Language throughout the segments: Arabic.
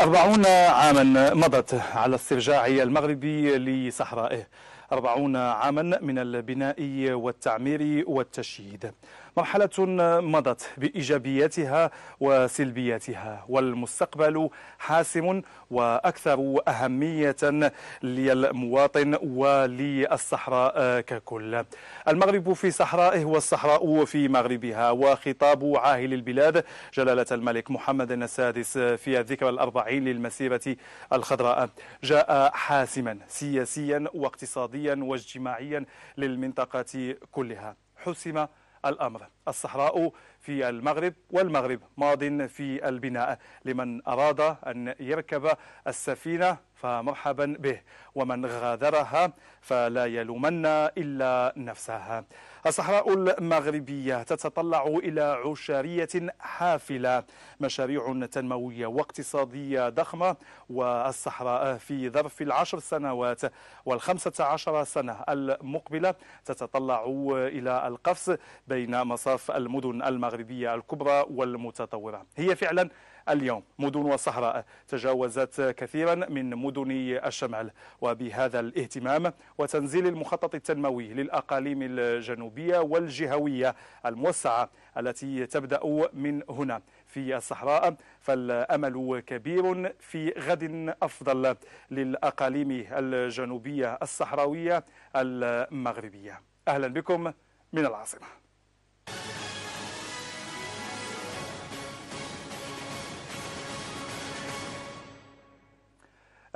أربعون عاما مضت على استرجاع المغربي لصحرائه أربعون عاما من البناء والتعمير والتشييد مرحلة مضت بإيجابياتها وسلبياتها والمستقبل حاسم وأكثر أهمية للمواطن وللصحراء ككل المغرب في صحرائه والصحراء في مغربها وخطاب عاهل البلاد جلالة الملك محمد السادس في الذكرى الأربعين للمسيرة الخضراء جاء حاسما سياسيا واقتصاديا واجتماعيا للمنطقة كلها حسم الأمر الصحراء في المغرب والمغرب ماض في البناء لمن أراد أن يركب السفينة فمرحبا به ومن غادرها فلا يلومن إلا نفسها الصحراء المغربية تتطلع إلى عشرية حافلة مشاريع تنموية واقتصادية ضخمة والصحراء في ظرف العشر سنوات والخمسة عشر سنة المقبلة تتطلع إلى القفز بين مصاف المدن المغربية الكبرى والمتطورة هي فعلا اليوم مدن وصحراء تجاوزت كثيرا من مدن الشمال وبهذا الاهتمام وتنزيل المخطط التنموي للأقاليم الجنوبية والجهوية الموسعة التي تبدأ من هنا في الصحراء فالأمل كبير في غد أفضل للأقاليم الجنوبية الصحراوية المغربية أهلا بكم من العاصمة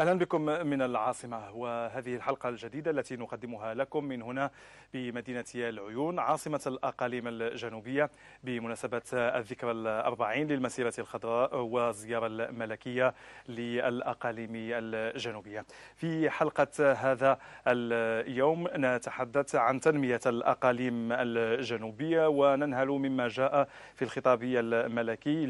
أهلا بكم من العاصمة وهذه الحلقة الجديدة التي نقدمها لكم من هنا بمدينة العيون عاصمة الأقاليم الجنوبية بمناسبة الذكرى الأربعين للمسيرة الخضراء والزيارة الملكية للأقاليم الجنوبية في حلقة هذا اليوم نتحدث عن تنمية الأقاليم الجنوبية وننهل مما جاء في الخطاب الملكي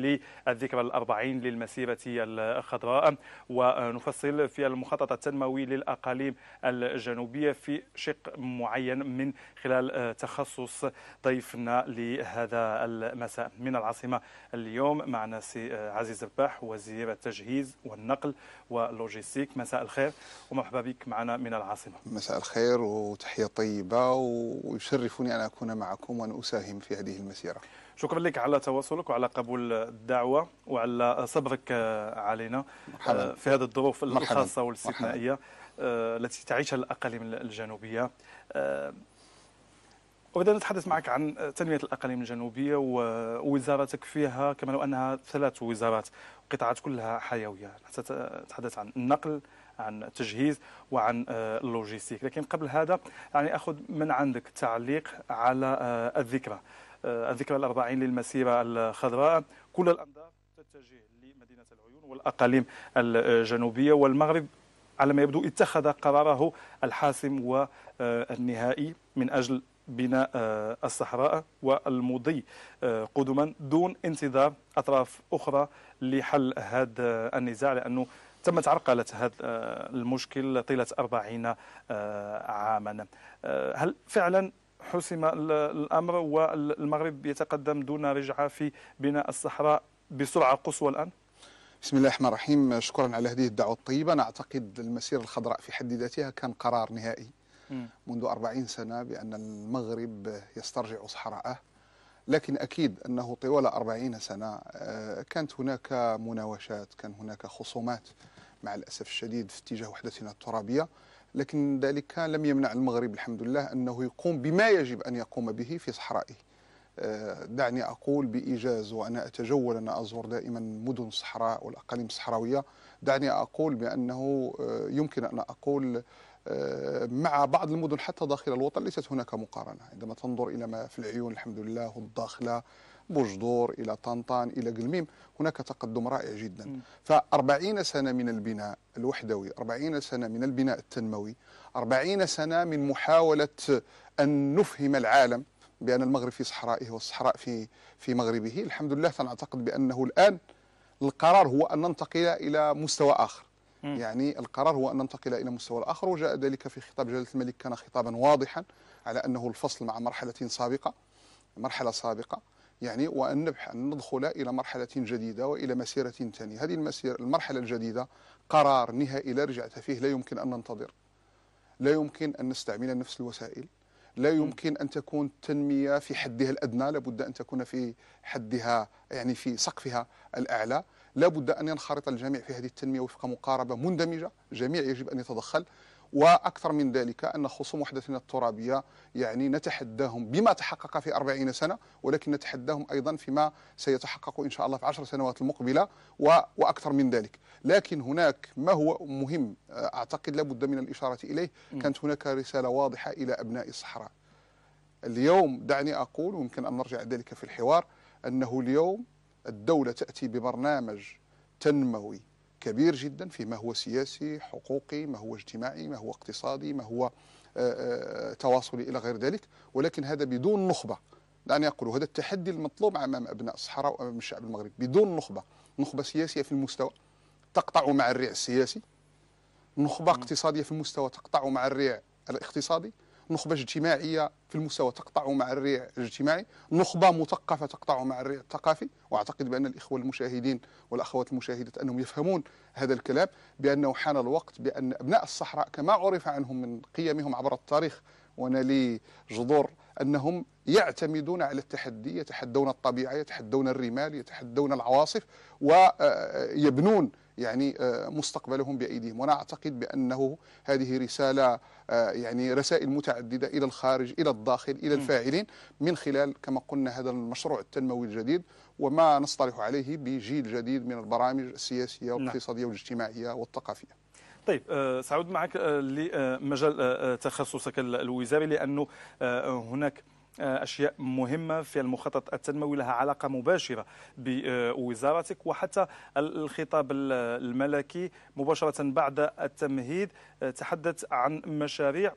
للذكرى الأربعين للمسيرة الخضراء ونفصل تعادل في المخطط التنموي للأقاليم الجنوبية في شق معين من خلال آه، تخصص ضيفنا لهذا المساء من العاصمة اليوم معنا سي آه، عزيز الباح وزير التجهيز والنقل واللوجيستيك مساء الخير ومرحبا بك معنا من العاصمة مساء الخير وتحية طيبة ويشرفني أن أكون معكم وأن أساهم في هذه المسيرة شكرا لك على تواصلك وعلى قبول الدعوه وعلى صبرك آه، علينا آه، مرحبا. في هذه الظروف الخاصه والاستثنائيه آه، التي تعيشها الاقاليم الجنوبيه أريد أن أتحدث معك عن تنمية الأقاليم الجنوبية ووزارتك فيها كما لو أنها ثلاث وزارات قطاعات كلها حيوية حتى تتحدث عن النقل عن التجهيز وعن اللوجيستيك لكن قبل هذا يعني أخذ من عندك تعليق على الذكرى الذكرى الأربعين للمسيرة الخضراء كل الأنظار تتجه لمدينة العيون والأقاليم الجنوبية والمغرب على ما يبدو اتخذ قراره الحاسم والنهائي من أجل بناء آه، الصحراء والمضي آه، قدما دون انتظار أطراف أخرى لحل هذا النزاع لأنه تمت عرقلة هذا آه، المشكل طيلة أربعين عاما هل فعلا حسم الأمر والمغرب يتقدم دون رجعة في بناء الصحراء بسرعة قصوى الآن؟ بسم الله الرحمن الرحيم شكرا على هذه الدعوة الطيبة أنا أعتقد المسيرة الخضراء في حد ذاتها كان قرار نهائي منذ 40 سنة بأن المغرب يسترجع صحراءه لكن أكيد أنه طوال 40 سنة آه، كانت هناك مناوشات كان هناك خصومات مع الأسف الشديد في اتجاه وحدتنا الترابية لكن ذلك لم يمنع المغرب الحمد لله أنه يقوم بما يجب أن يقوم به في صحرائه آه، دعني أقول بإيجاز وأنا أتجول أنا أزور دائما مدن الصحراء والأقاليم الصحراوية دعني أقول بأنه آه، يمكن أن أقول آه، مع بعض المدن حتى داخل الوطن ليست هناك مقارنة عندما تنظر إلى ما في العيون الحمد لله والداخلة بوجدور إلى طنطان إلى قلميم هناك تقدم رائع جدا ف40 سنة من البناء الوحدوي 40 سنة من البناء التنموي 40 سنة من محاولة أن نفهم العالم بأن المغرب في صحرائه والصحراء في في مغربه الحمد لله فنعتقد بأنه الآن القرار هو أن ننتقل إلى مستوى آخر م. يعني القرار هو أن ننتقل إلى مستوى آخر وجاء ذلك في خطاب جلالة الملك كان خطابا واضحا على أنه الفصل مع مرحلة سابقة مرحلة سابقة يعني وأن ان ندخل إلى مرحلة جديدة وإلى مسيرة ثانية هذه المسيرة المرحلة الجديدة قرار نهائي لا رجعت فيه لا يمكن أن ننتظر لا يمكن أن نستعمل نفس الوسائل لا يمكن أن تكون التنمية في حدها الأدنى لابد أن تكون في حدها يعني في سقفها الأعلى لابد أن ينخرط الجميع في هذه التنمية وفق مقاربة مندمجة جميع يجب أن يتدخل وأكثر من ذلك أن خصوم وحدتنا الترابية يعني نتحداهم بما تحقق في 40 سنة ولكن نتحداهم أيضا فيما سيتحقق إن شاء الله في 10 سنوات المقبلة وأكثر من ذلك لكن هناك ما هو مهم آه، أعتقد لابد من الإشارة إليه كانت هناك رسالة واضحة إلى أبناء الصحراء اليوم دعني أقول ويمكن أن نرجع ذلك في الحوار أنه اليوم الدولة تأتي ببرنامج تنموي كبير جدا فيما هو سياسي حقوقي ما هو اجتماعي ما هو اقتصادي ما هو آه، آه، تواصلي إلى غير ذلك ولكن هذا بدون نخبة دعني أقول هذا التحدي المطلوب أمام أبناء الصحراء وأمام الشعب المغربي بدون نخبة نخبة سياسية في المستوى تقطع مع الريع السياسي نخبة اقتصادية في المستوى تقطع مع الريع الاقتصادي نخبة اجتماعية في المستوى تقطع مع الريع الاجتماعي نخبة مثقفة تقطع مع الريع الثقافي وأعتقد بأن الإخوة المشاهدين والأخوات المشاهدات أنهم يفهمون هذا الكلام بأنه حان الوقت بأن أبناء الصحراء كما عرف عنهم من قيمهم عبر التاريخ وانا لي جذور انهم يعتمدون على التحدي يتحدون الطبيعه يتحدون الرمال يتحدون العواصف ويبنون يعني آه، مستقبلهم بايديهم وانا اعتقد بانه هذه رساله آه، يعني رسائل متعدده الى الخارج الى الداخل الى الفاعلين من خلال كما قلنا هذا المشروع التنموي الجديد وما نصطلح عليه بجيل جديد من البرامج السياسيه نعم. والاقتصاديه والاجتماعيه والثقافيه طيب آه، سأعود معك لمجال تخصصك الوزاري لأنه هناك آه، أشياء مهمة في المخطط التنموي لها علاقة مباشرة بوزارتك وحتى الخطاب الملكي مباشرة بعد التمهيد آه، تحدث عن مشاريع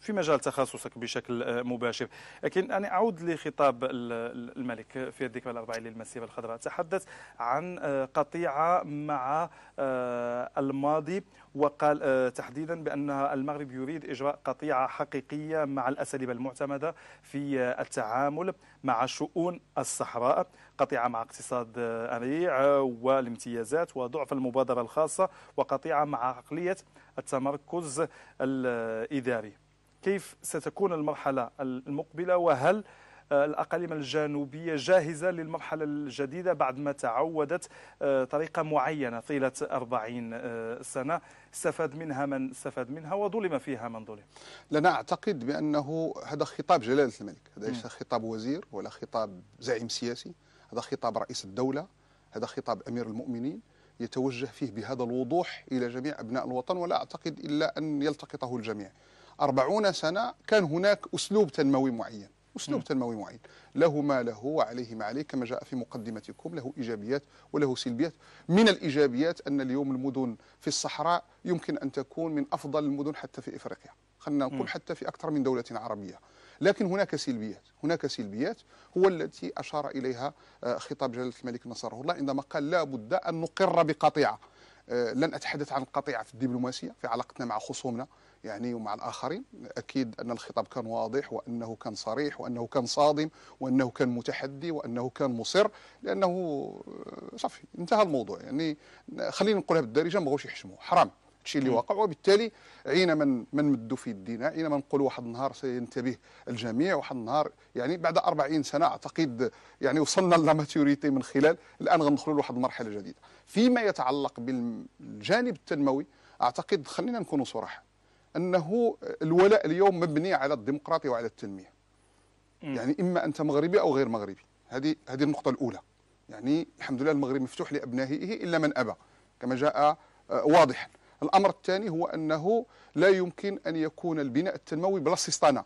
في مجال تخصصك بشكل آه، مباشر لكن أنا أعود لخطاب الملك في الذكرى الأربعين للمسيرة الخضراء تحدث عن آه، قطيعة مع آه، الماضي وقال تحديدا بأن المغرب يريد إجراء قطيعة حقيقية مع الأساليب المعتمدة في التعامل مع شؤون الصحراء قطيعة مع اقتصاد أريع والامتيازات وضعف المبادرة الخاصة وقطيعة مع عقلية التمركز الإداري كيف ستكون المرحلة المقبلة وهل آه، الأقاليم الجنوبية جاهزة للمرحلة الجديدة بعد ما تعودت آه، طريقة معينة طيلة 40 آه، سنة استفاد منها من استفاد منها وظلم فيها من ظلم لنا أعتقد بأنه هذا خطاب جلالة الملك هذا ليس خطاب وزير ولا خطاب زعيم سياسي هذا خطاب رئيس الدولة هذا خطاب أمير المؤمنين يتوجه فيه بهذا الوضوح إلى جميع أبناء الوطن ولا أعتقد إلا أن يلتقطه الجميع 40 سنة كان هناك أسلوب تنموي معين أسلوب م. تنموي معين له ما له وعليه ما عليه كما جاء في مقدمتكم له إيجابيات وله سلبيات من الإيجابيات أن اليوم المدن في الصحراء يمكن أن تكون من أفضل المدن حتى في إفريقيا خلينا نقول حتى في أكثر من دولة عربية لكن هناك سلبيات هناك سلبيات هو التي أشار إليها آه، خطاب جلالة الملك نصره الله عندما قال لا بد أن نقر بقطيعة آه، لن أتحدث عن القطيعة في الدبلوماسية في علاقتنا مع خصومنا يعني ومع الآخرين أكيد أن الخطاب كان واضح وأنه كان صريح وأنه كان صادم وأنه كان متحدي وأنه كان مصر لأنه آه، صافي انتهى الموضوع يعني خلينا نقولها بالدارجة ما بغاوش يحشموا حرام الشيء اللي وقع وبالتالي عين من من مدوا في يدينا عين من نقولوا واحد النهار سينتبه الجميع واحد النهار يعني بعد 40 سنه اعتقد يعني وصلنا لماتوريتي من خلال الان غندخلوا لواحد المرحله جديده فيما يتعلق بالجانب التنموي اعتقد خلينا نكونوا صراحه انه الولاء اليوم مبني على الديمقراطيه وعلى التنميه م. يعني اما انت مغربي او غير مغربي هذه هذه النقطه الاولى يعني الحمد لله المغرب مفتوح لابنائه الا من ابى كما جاء آه، واضحا الامر الثاني هو انه لا يمكن ان يكون البناء التنموي بلا سيستانا.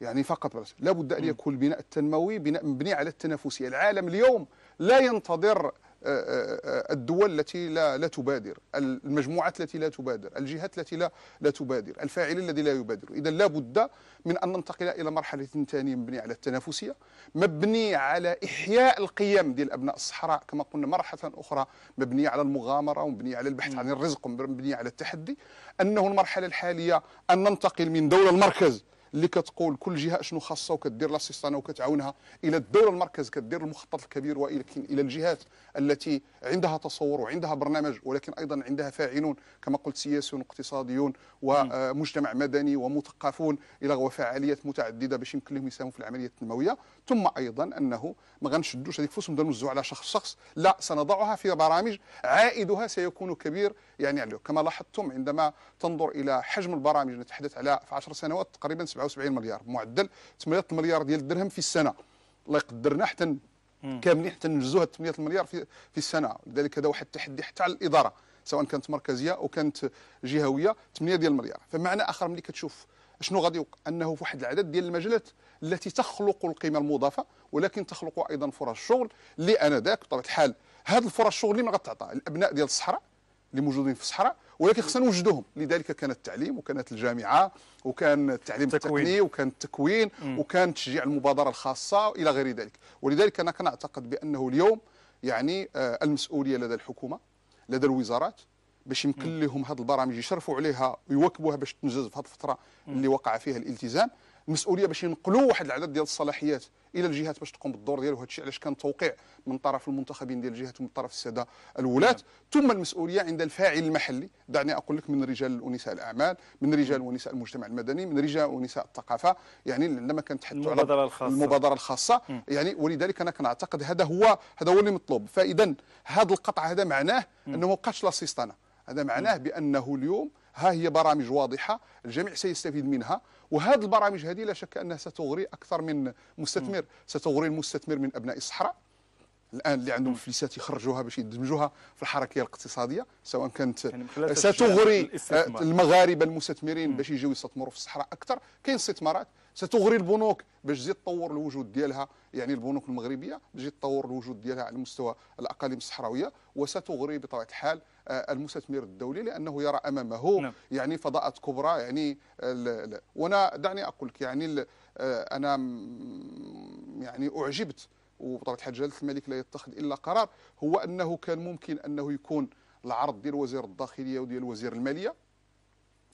يعني فقط بس لا بد ان يكون البناء التنموي بناء مبني على التنافسيه العالم اليوم لا ينتظر آه، آه، آه، الدول التي لا لا تبادر المجموعات التي لا تبادر الجهات التي لا لا تبادر الفاعل الذي لا يبادر إذا لا بد من أن ننتقل إلى مرحلة ثانية مبنية على التنافسية مبنية على إحياء القيم ديال أبناء الصحراء كما قلنا مرحلة أخرى مبنية على المغامرة ومبنية على البحث عن الرزق ومبنية على التحدي أنه المرحلة الحالية أن ننتقل من دولة المركز اللي كتقول كل جهه شنو خاصها وكدير لاسيستانا وكتعاونها الى الدوله المركز كدير المخطط الكبير والى الى الجهات التي عندها تصور وعندها برنامج ولكن ايضا عندها فاعلون كما قلت سياسيون واقتصاديون ومجتمع مدني ومثقفون الى وفعاليات متعدده باش يمكن لهم يساهموا في العمليه التنمويه ثم ايضا انه ما غنشدوش هذيك الفلوس ونبدا على شخص شخص لا سنضعها في برامج عائدها سيكون كبير يعني عليه كما لاحظتم عندما تنظر الى حجم البرامج نتحدث على في 10 سنوات تقريبا 77 مليار معدل 8 مليار ديال الدرهم في السنه الله يقدرنا حتى كاملين حتى ننجزوا 8 مليار في, في السنه لذلك هذا واحد التحدي حتى على الاداره سواء كانت مركزيه او كانت جهويه 8 ديال المليار فمعنى اخر ملي كتشوف شنو غادي يوقع انه في واحد العدد ديال المجالات التي تخلق القيمه المضافه ولكن تخلق ايضا فرص الشغل اللي بطبيعه الحال هذه الفرص الشغل اللي ما غتعطى الابناء ديال الصحراء اللي موجودين في الصحراء ولكن خصنا نوجدوهم لذلك كان التعليم وكانت الجامعه وكان التعليم التكوين. التقني وكان التكوين وكان تشجيع المبادره الخاصه الى غير ذلك ولذلك انا كنعتقد بانه اليوم يعني آه، المسؤوليه لدى الحكومه لدى الوزارات باش يمكن لهم هذه البرامج يشرفوا عليها ويواكبوها باش تنجز في هذه الفتره اللي وقع فيها الالتزام مسؤوليه باش ينقلوا واحد العدد ديال الصلاحيات الى الجهات باش تقوم بالدور ديالها وهذا الشيء علاش كان توقيع من طرف المنتخبين ديال الجهات ومن طرف الساده الولاة نعم. ثم المسؤوليه عند الفاعل المحلي دعني اقول لك من رجال ونساء الاعمال من رجال ونساء المجتمع المدني من رجال ونساء الثقافه يعني لما كانت على المبادره الخاصه المبادره الخاصه يعني ولذلك انا كنعتقد هذا هو هذا هو اللي مطلوب فاذا هذا القطع هذا معناه انه ما بقاش لاسيستانا هذا معناه بانه اليوم ها هي برامج واضحه الجميع سيستفيد منها وهذه البرامج هذه لا شك انها ستغري اكثر من مستثمر ستغري المستثمر من ابناء الصحراء الان اللي عندهم فليسات يخرجوها باش يدمجوها في الحركه الاقتصاديه سواء كانت يعني ستغري آه، المغاربه المستثمرين باش يجيو يستثمروا في الصحراء اكثر كاين استثمارات ستغري البنوك باش تزيد تطور الوجود ديالها يعني البنوك المغربيه باش تزيد تطور الوجود ديالها على مستوى الاقاليم الصحراويه وستغري بطبيعه الحال آه، المستثمر الدولي لانه يرى امامه نعم. يعني فضاءات كبرى يعني وانا دعني اقول لك يعني آه، انا يعني اعجبت وبطبيعه الحال جلاله الملك لا يتخذ الا قرار هو انه كان ممكن انه يكون العرض ديال وزير الداخليه وديال وزير الماليه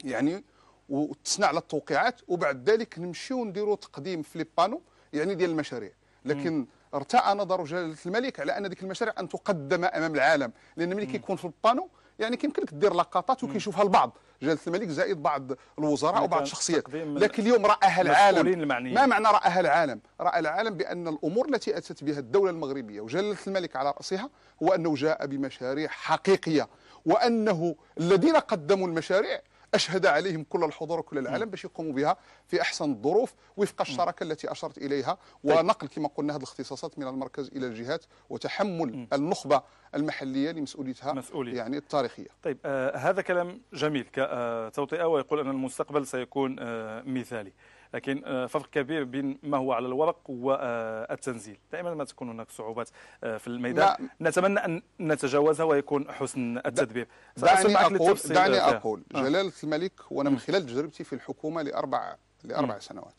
يعني وتسنى على التوقيعات وبعد ذلك نمشيو نديروا تقديم في لي يعني ديال المشاريع لكن م. ارتعى نظر جلاله الملك على ان ذيك المشاريع ان تقدم امام العالم لان ملي كيكون في البانو يعني كيمكن لك دير لقطات وكيشوفها البعض جلاله الملك زائد بعض الوزراء يعني وبعض الشخصيات لكن اليوم راها العالم ما معنى راها العالم راى العالم بان الامور التي اتت بها الدوله المغربيه وجلاله الملك على راسها هو انه جاء بمشاريع حقيقيه وانه الذين قدموا المشاريع أشهد عليهم كل الحضور وكل العالم باش يقوموا بها في أحسن الظروف وفق الشراكة التي أشرت إليها طيب. ونقل كما قلنا هذه الاختصاصات من المركز إلى الجهات وتحمل النخبة المحلية لمسؤوليتها مسؤولية. يعني التاريخية طيب آه هذا كلام جميل كتوطئة آه، ويقول أن المستقبل سيكون آه مثالي لكن آه، فرق كبير بين ما هو على الورق والتنزيل آه، دائما ما تكون هناك صعوبات آه، في الميدان لا. نتمنى أن نتجاوزها ويكون حسن التدبير دعني أقول, دعني أقول جلالة الملك وأنا من خلال تجربتي في الحكومة لأربع, لأربع م. سنوات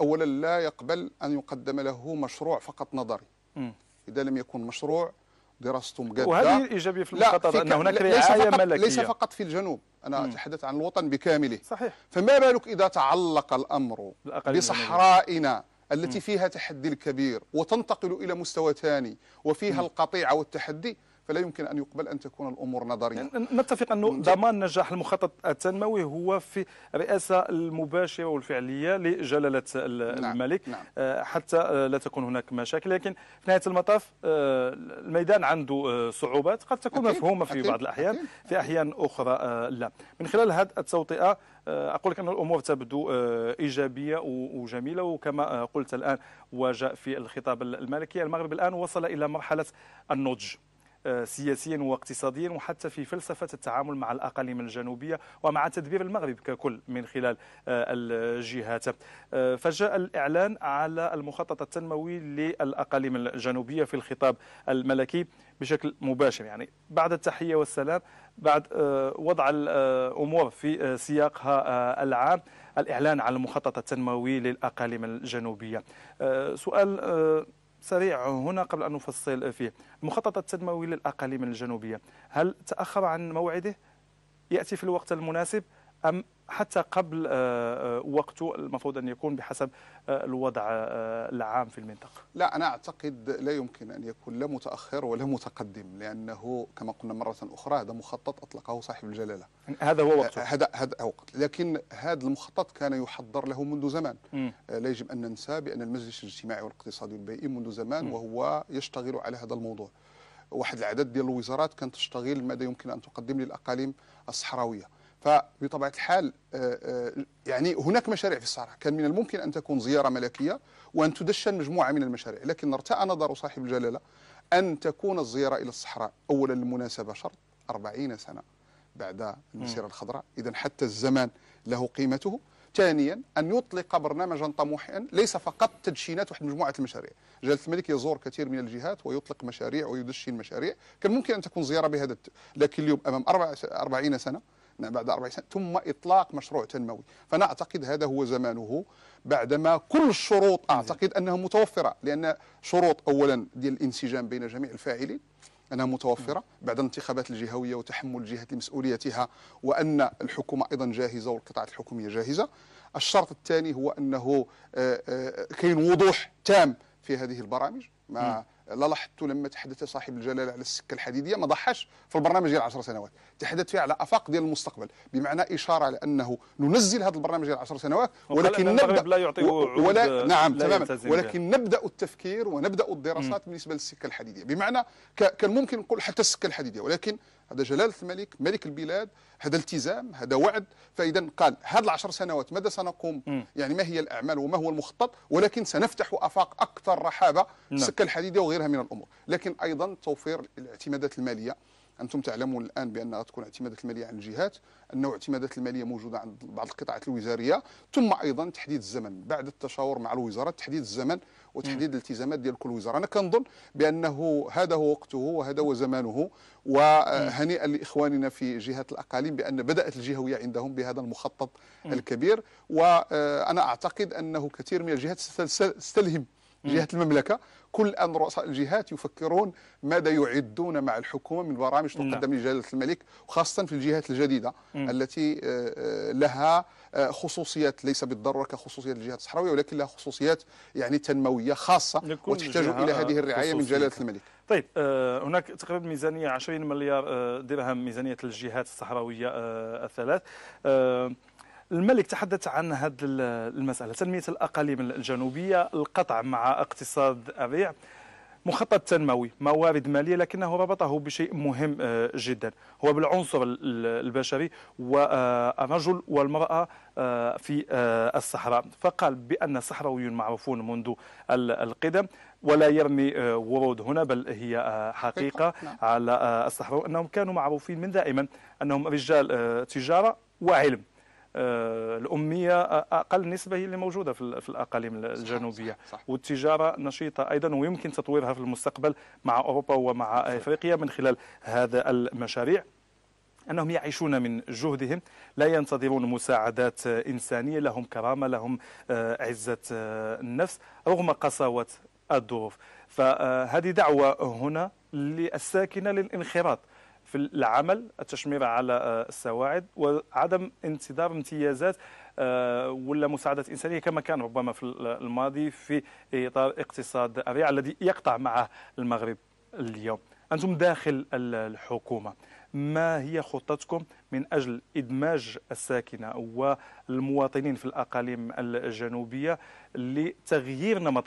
أولا لا يقبل أن يقدم له مشروع فقط نظري م. إذا لم يكن مشروع دراستهم جاده وهذه الإيجابية في المخطط أن هناك رعاية ملكية ليس فقط في الجنوب أنا أتحدث عن الوطن بكامله صحيح فما بالك إذا تعلق الأمر بصحرائنا التي فيها تحدي الكبير وتنتقل إلى مستوى ثاني وفيها القطيعة والتحدي فلا يمكن أن يقبل أن تكون الأمور نظرية نتفق انه ضمان نجاح المخطط التنموي هو في الرئاسة المباشرة والفعلية لجلالة نعم، الملك نعم. آه، حتى لا تكون هناك مشاكل لكن في نهاية المطاف آه، الميدان عنده آه، صعوبات قد تكون مفهومة في بعض الأحيان في أحيان أخرى لا من خلال هذه التوطئة أقول لك أن الأمور تبدو إيجابية وجميلة وكما قلت الآن وجاء في الخطاب الملكي المغرب الآن وصل إلى مرحلة النضج آه، سياسيا واقتصاديا وحتى في فلسفة التعامل مع الأقاليم الجنوبية ومع تدبير المغرب ككل من خلال آه، الجهات آه، فجاء الإعلان على المخطط التنموي للأقاليم الجنوبية في الخطاب الملكي بشكل مباشر يعني بعد التحية والسلام بعد وضع الأمور في سياقها العام الإعلان عن المخطط التنموي للأقاليم الجنوبية سؤال سريع هنا قبل أن نفصل فيه المخطط التنموي للأقاليم الجنوبية هل تأخر عن موعده يأتي في الوقت المناسب أم حتى قبل آه، آه، وقته المفروض أن يكون بحسب آه، الوضع العام في المنطقة لا أنا أعتقد لا يمكن أن يكون لا متأخر ولا متقدم لأنه كما قلنا مرة أخرى هذا مخطط أطلقه صاحب الجلالة يعني هذا هو وقته هذا هذا وقت لكن هذا المخطط كان يحضر له منذ زمان م. لا يجب أن ننسى بأن المجلس الاجتماعي والاقتصادي البيئي منذ زمان م. وهو يشتغل على هذا الموضوع واحد العدد ديال الوزارات كانت تشتغل ماذا يمكن أن تقدم للأقاليم الصحراوية فبطبيعه الحال آه، آه، يعني هناك مشاريع في الصحراء كان من الممكن ان تكون زياره ملكيه وان تدشن مجموعه من المشاريع لكن ارتأى نظر صاحب الجلاله ان تكون الزياره الى الصحراء اولا المناسبه شرط 40 سنه بعد المسيره الخضراء اذا حتى الزمان له قيمته ثانيا ان يطلق برنامجا طموحا ليس فقط تدشينات واحد مجموعه المشاريع جلاله الملك يزور كثير من الجهات ويطلق مشاريع ويدشن مشاريع كان ممكن ان تكون زياره بهذا لكن اليوم امام 40 سنه بعد 40 سنة ثم إطلاق مشروع تنموي فأنا أعتقد هذا هو زمانه بعدما كل الشروط أعتقد أنها متوفرة لأن شروط أولا ديال الانسجام بين جميع الفاعلين أنها متوفرة بعد الانتخابات الجهوية وتحمل الجهات لمسؤوليتها وأن الحكومة أيضا جاهزة والقطاعات الحكومية جاهزة الشرط الثاني هو أنه آه، آه، كاين وضوح تام في هذه البرامج ما لا لاحظتوا لما تحدث صاحب الجلاله على السكه الحديديه ما ضحاش في البرنامج ديال 10 سنوات تحدث فيه على افاق ديال المستقبل بمعنى اشاره على انه ننزل هذا البرنامج ديال 10 سنوات ولكن نبدا لا يعطي ولا نعم لا تماما ولكن نبدا التفكير ونبدا الدراسات بالنسبه للسكه الحديديه بمعنى كان ممكن نقول حتى السكه الحديديه ولكن هذا جلالة الملك ملك البلاد هذا التزام هذا وعد فإذا قال هذه العشر سنوات ماذا سنقوم م. يعني ما هي الأعمال وما هو المخطط ولكن سنفتح أفاق أكثر رحابة نعم. السكة الحديدية وغيرها من الأمور لكن أيضا توفير الاعتمادات المالية انتم تعلمون الان بانها تكون اعتمادات الماليه عن الجهات انه اعتمادات الماليه موجوده عند بعض القطاعات الوزاريه ثم ايضا تحديد الزمن بعد التشاور مع الوزارة تحديد الزمن وتحديد الالتزامات ديال كل وزاره انا كنظن بانه هذا هو وقته وهذا هو زمانه وهنيئا لاخواننا في جهه الاقاليم بان بدات الجهويه عندهم بهذا المخطط الكبير وانا اعتقد انه كثير من الجهات ستلهم جهه المملكه كل ان رؤساء الجهات يفكرون ماذا يعدون مع الحكومه من برامج تقدم لجلاله الملك وخاصه في الجهات الجديده التي آه، آه، لها آه، خصوصيات ليس بالضروره كخصوصيات الجهات الصحراويه ولكن لها خصوصيات يعني تنمويه خاصه وتحتاج الى هذه الرعايه من جلاله الملك. طيب آه، هناك تقريبا ميزانيه 20 مليار آه، درهم ميزانيه الجهات الصحراويه الثلاث. الملك تحدث عن هذه المساله تنميه الاقاليم الجنوبيه القطع مع اقتصاد الريع مخطط تنموي موارد ماليه لكنه ربطه بشيء مهم آه، جدا هو بالعنصر البشري والرجل آه، والمراه آه، في الصحراء فقال بان الصحراويون معروفون منذ القدم ولا يرمي ورود هنا بل هي حقيقه نعم. على الصحراء انهم كانوا معروفين من دائما انهم رجال تجاره وعلم آه، الاميه آه، اقل نسبه هي اللي موجوده في الاقاليم الجنوبيه صح صح والتجاره نشيطه ايضا ويمكن تطويرها في المستقبل مع اوروبا ومع افريقيا من خلال هذا المشاريع انهم يعيشون من جهدهم لا ينتظرون مساعدات انسانيه لهم كرامه لهم آه، عزه النفس رغم قساوه الظروف فهذه دعوه هنا للساكنه للانخراط في العمل التشمير على آه، السواعد وعدم انتظار امتيازات آه، ولا مساعدة إنسانية كما كان ربما في آه، الماضي في إطار اقتصاد أريع الذي يقطع معه المغرب اليوم أنتم داخل الحكومة ما هي خطتكم من أجل إدماج الساكنة والمواطنين في الأقاليم الجنوبية لتغيير نمط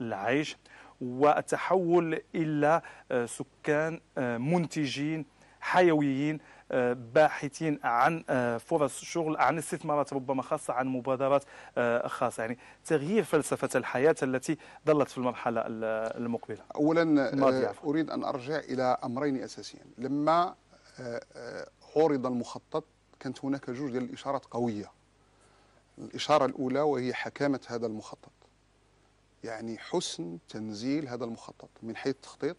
العيش والتحول إلى سكان منتجين حيويين آه، باحثين عن آه، فرص شغل عن استثمارات ربما خاصة عن مبادرات آه، خاصة يعني تغيير فلسفة الحياة التي ظلت في المرحلة المقبلة أولا أريد أن أرجع إلى أمرين أساسيين لما عرض المخطط كانت هناك جوج ديال الإشارات قوية الإشارة الأولى وهي حكامة هذا المخطط يعني حسن تنزيل هذا المخطط من حيث التخطيط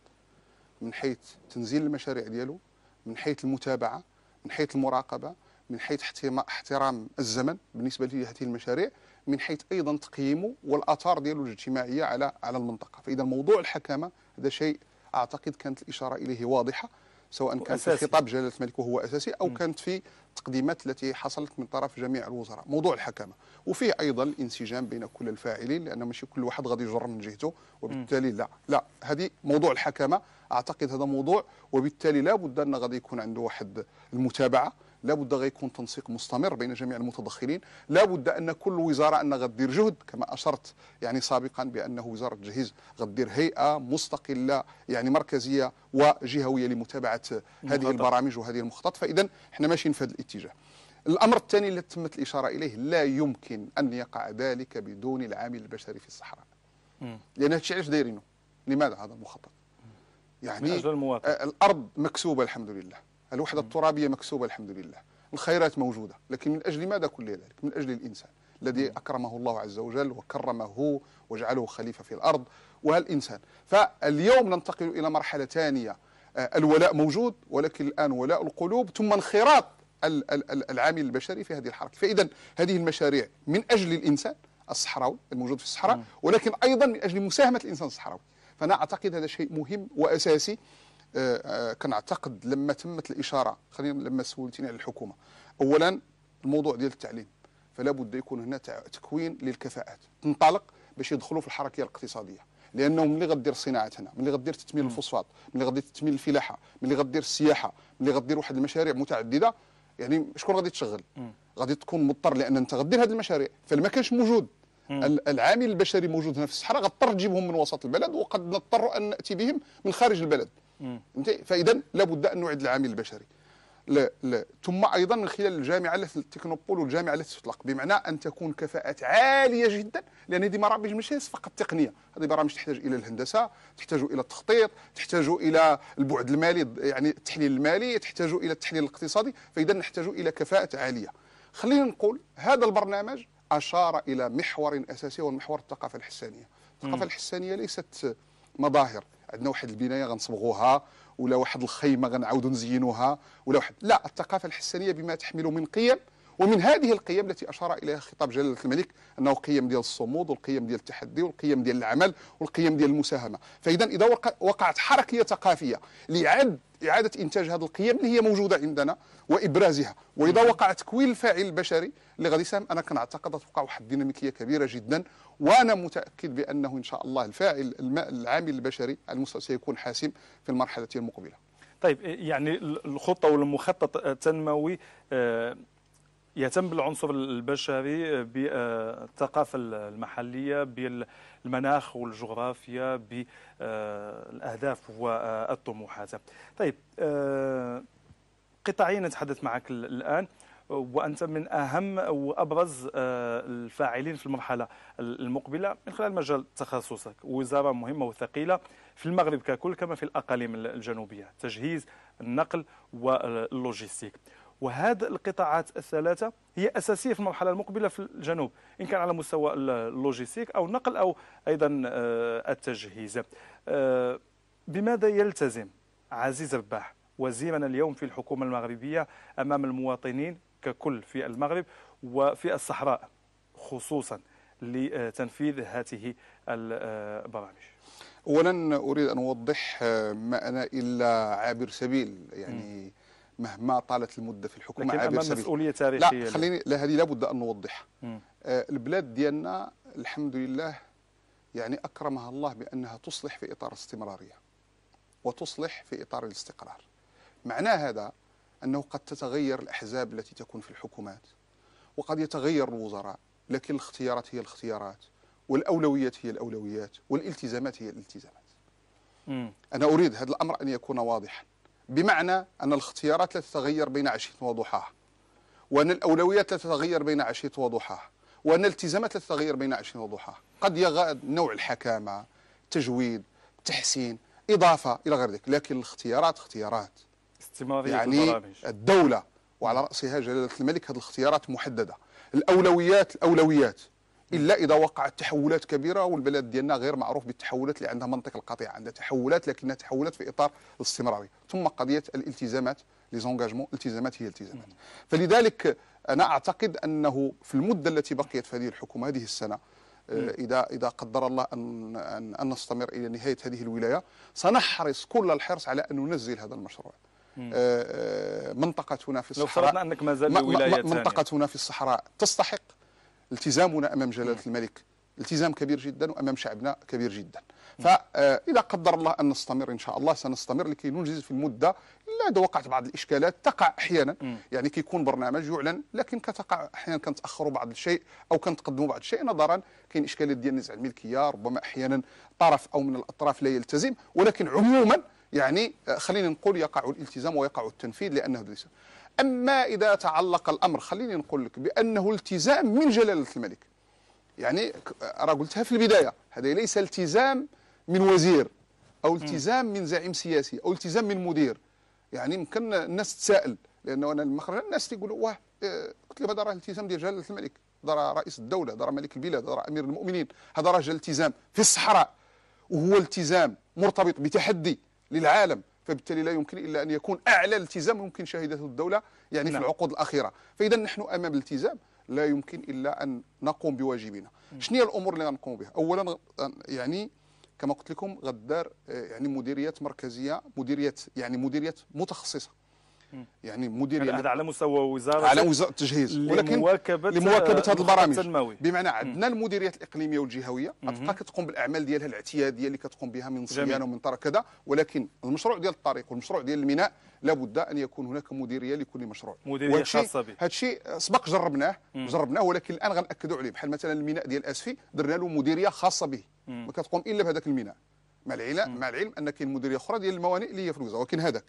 من حيث تنزيل المشاريع دياله من حيث المتابعه من حيث المراقبه من حيث احترام الزمن بالنسبه لهذه المشاريع من حيث ايضا تقييمه والاثار ديالو الاجتماعيه على على المنطقه فاذا موضوع الحكامه هذا شيء اعتقد كانت الاشاره اليه واضحه سواء كان في خطاب جلاله الملك وهو اساسي او م. كانت في التقديمات التي حصلت من طرف جميع الوزراء موضوع الحكامه وفيه ايضا الانسجام بين كل الفاعلين لان ماشي كل واحد غادي يجر من جهته وبالتالي لا لا هذه موضوع الحكامه اعتقد هذا موضوع وبالتالي لابد ان غادي يكون عنده واحد المتابعه لابد غيكون تنسيق مستمر بين جميع المتدخلين لابد ان كل وزاره ان غدير جهد كما اشرت يعني سابقا بانه وزاره التجهيز غدير هيئه مستقله يعني مركزيه وجهويه لمتابعه مخطط. هذه البرامج وهذه المخطط فاذا احنا ماشيين في هذا الاتجاه الامر الثاني الذي تمت الاشاره اليه لا يمكن ان يقع ذلك بدون العامل البشري في الصحراء لان هذا علاش دايرينه لماذا هذا المخطط يعني آه، الارض مكسوبه الحمد لله الوحدة الترابية مكسوبة الحمد لله الخيرات موجودة لكن من أجل ماذا كل ذلك من أجل الإنسان الذي أكرمه الله عز وجل وكرمه وجعله خليفة في الأرض وهالإنسان فاليوم ننتقل إلى مرحلة ثانية آه، الولاء موجود ولكن الآن ولاء القلوب ثم انخراط العامل البشري في هذه الحركة فإذا هذه المشاريع من أجل الإنسان الصحراوي الموجود في الصحراء ولكن أيضا من أجل مساهمة الإنسان الصحراوي فأنا أعتقد هذا شيء مهم وأساسي آه، آه، كنعتقد لما تمت الاشاره خلينا لما سولتيني على الحكومه اولا الموضوع ديال التعليم فلا بد يكون هنا تكوين للكفاءات تنطلق باش يدخلوا في الحركه الاقتصاديه لانه ملي غدير الصناعات هنا ملي غدير تثمين الفوسفات ملي غدير تثمين الفلاحه ملي غدير السياحه ملي غدير واحد المشاريع متعدده يعني شكون غادي تشغل غادي تكون مضطر لان انت غدير هذه المشاريع فما كانش موجود العامل البشري موجود هنا في الصحراء غضطر تجيبهم من وسط البلد وقد نضطر ان ناتي بهم من خارج البلد فاذا لابد ان نعد العامل البشري لا لا ثم ايضا من خلال الجامعه التي التكنوبول والجامعه التي تطلق بمعنى ان تكون كفاءات عاليه جدا لان هذه برامج ماشي فقط تقنيه هذه برامج تحتاج الى الهندسه تحتاج الى التخطيط تحتاج الى البعد المالي يعني التحليل المالي تحتاج الى التحليل الاقتصادي فاذا نحتاج الى كفاءات عاليه خلينا نقول هذا البرنامج اشار الى محور اساسي هو محور الثقافه الحسانيه الثقافه الحسانيه ليست مظاهر عندنا واحد البنايه غنصبغوها ولا واحد الخيمه غنعاودوا نزينوها ولا واحد لا الثقافه الحسانيه بما تحمله من قيم ومن هذه القيم التي اشار اليها خطاب جلاله الملك انه قيم ديال الصمود والقيم ديال التحدي والقيم ديال العمل والقيم ديال المساهمه فاذا اذا وقعت حركيه ثقافيه لعد إعادة إنتاج هذه القيم اللي هي موجودة عندنا وإبرازها وإذا وقع تكوين الفاعل البشري اللي غادي يساهم أنا كنعتقد غتوقع واحد الديناميكية كبيرة جدا وأنا متأكد بأنه إن شاء الله الفاعل العامل البشري المستوى سيكون حاسم في المرحلة المقبلة طيب يعني الخطة والمخطط التنموي آه يهتم بالعنصر البشري بالثقافة المحلية بالمناخ والجغرافيا بالأهداف والطموحات طيب آه، قطاعي نتحدث معك الآن وأنت من أهم وأبرز آه، الفاعلين في المرحلة المقبلة من خلال مجال تخصصك وزارة مهمة وثقيلة في المغرب ككل كما في الأقاليم الجنوبية تجهيز النقل واللوجيستيك وهذه القطاعات الثلاثة هي أساسية في المرحلة المقبلة في الجنوب إن كان على مستوى اللوجيستيك أو النقل أو أيضا آه، التجهيز آه، بماذا يلتزم عزيز رباح وزيرنا اليوم في الحكومة المغربية أمام المواطنين ككل في المغرب وفي الصحراء خصوصا لتنفيذ هذه البرامج اولا اريد ان اوضح ما انا الا عابر سبيل يعني م. مهما طالت المده في الحكومه لكن امام مسؤوليه تاريخيه لا خليني لا هذه لابد ان نوضحها آه البلاد ديالنا الحمد لله يعني اكرمها الله بانها تصلح في اطار استمراريه وتصلح في اطار الاستقرار معنى هذا انه قد تتغير الاحزاب التي تكون في الحكومات وقد يتغير الوزراء لكن الاختيارات هي الاختيارات والاولويات هي الاولويات والالتزامات هي الالتزامات م. انا اريد هذا الامر ان يكون واضحا بمعنى أن الاختيارات لا تتغير بين عشية وضحاها وأن الأولويات لا تتغير بين عشية وضحاها وأن الالتزامات لا تتغير بين عشية وضحاها قد يغاد نوع الحكامة تجويد تحسين إضافة إلى غير ذلك لكن الاختيارات اختيارات استمرارية يعني البرامج. الدولة وعلى رأسها جلالة الملك هذه الاختيارات محددة الأولويات الأولويات الا اذا وقعت تحولات كبيره والبلد ديالنا غير معروف بالتحولات اللي عندها منطق القطيع عندها تحولات لكنها تحولات في اطار الاستمراريه ثم قضيه الالتزامات لي التزامات هي التزامات فلذلك انا اعتقد انه في المده التي بقيت في هذه الحكومه هذه السنه آه، اذا اذا قدر الله ان ان, أن نستمر الى نهايه هذه الولايه سنحرص كل الحرص على ان ننزل هذا المشروع آه، آه، منطقتنا في الصحراء لو فرضنا انك ما زال ولايه منطقتنا في الصحراء تستحق التزامنا امام جلاله الملك التزام كبير جدا وامام شعبنا كبير جدا فاذا آه، قدر الله ان نستمر ان شاء الله سنستمر لكي ننجز في المده الا اذا وقعت بعض الاشكالات تقع احيانا يعني كيكون برنامج يعلن لكن كتقع احيانا كنتاخروا بعض الشيء او كنتقدموا بعض الشيء نظرا كاين اشكالات ديال نزع الملكيه ربما احيانا طرف او من الاطراف لا يلتزم ولكن عموما يعني آه، خلينا نقول يقع الالتزام ويقع التنفيذ لانه ليس أما إذا تعلق الأمر خليني نقول لك بأنه التزام من جلالة الملك يعني أرى قلتها في البداية هذا ليس التزام من وزير أو التزام من زعيم سياسي أو التزام من مدير يعني يمكن الناس تسائل لأنه أنا المخرج الناس تيقولوا واه آه، قلت له هذا راه التزام ديال جلالة الملك هذا رئيس الدولة هذا ملك البلاد هذا أمير المؤمنين هذا راه التزام في الصحراء وهو التزام مرتبط بتحدي للعالم فبالتالي لا يمكن إلا أن يكون أعلى التزام يمكن شهدته الدولة يعني نعم. في العقود الأخيرة فإذا نحن أمام التزام لا يمكن إلا أن نقوم بواجبنا شنو هي الأمور اللي غنقوم بها أولا يعني كما قلت لكم غدار آه، يعني مديريات مركزية مديريات يعني مديريات متخصصة يعني مدير يعني هذا على مستوى وزاره على وزاره التجهيز ولكن لمواكبه لمواكبه هذه البرامج التنموي. بمعنى عندنا المديريات الاقليميه والجهويه تبقى كتقوم بالاعمال ديالها الاعتياديه اللي كتقوم بها من صيانه ومن طرف كذا ولكن المشروع ديال الطريق والمشروع ديال الميناء لابد ان يكون هناك مديريه لكل مشروع مديريه خاصه به هذا الشيء سبق جربناه مم. جربناه ولكن الان غناكدوا عليه بحال مثلا الميناء ديال اسفي درنا له مديريه خاصه به ما كتقوم الا بهذاك الميناء مع العلم مع العلم ان كاين مديريه اخرى ديال الموانئ اللي هي في الوزاره ولكن هذاك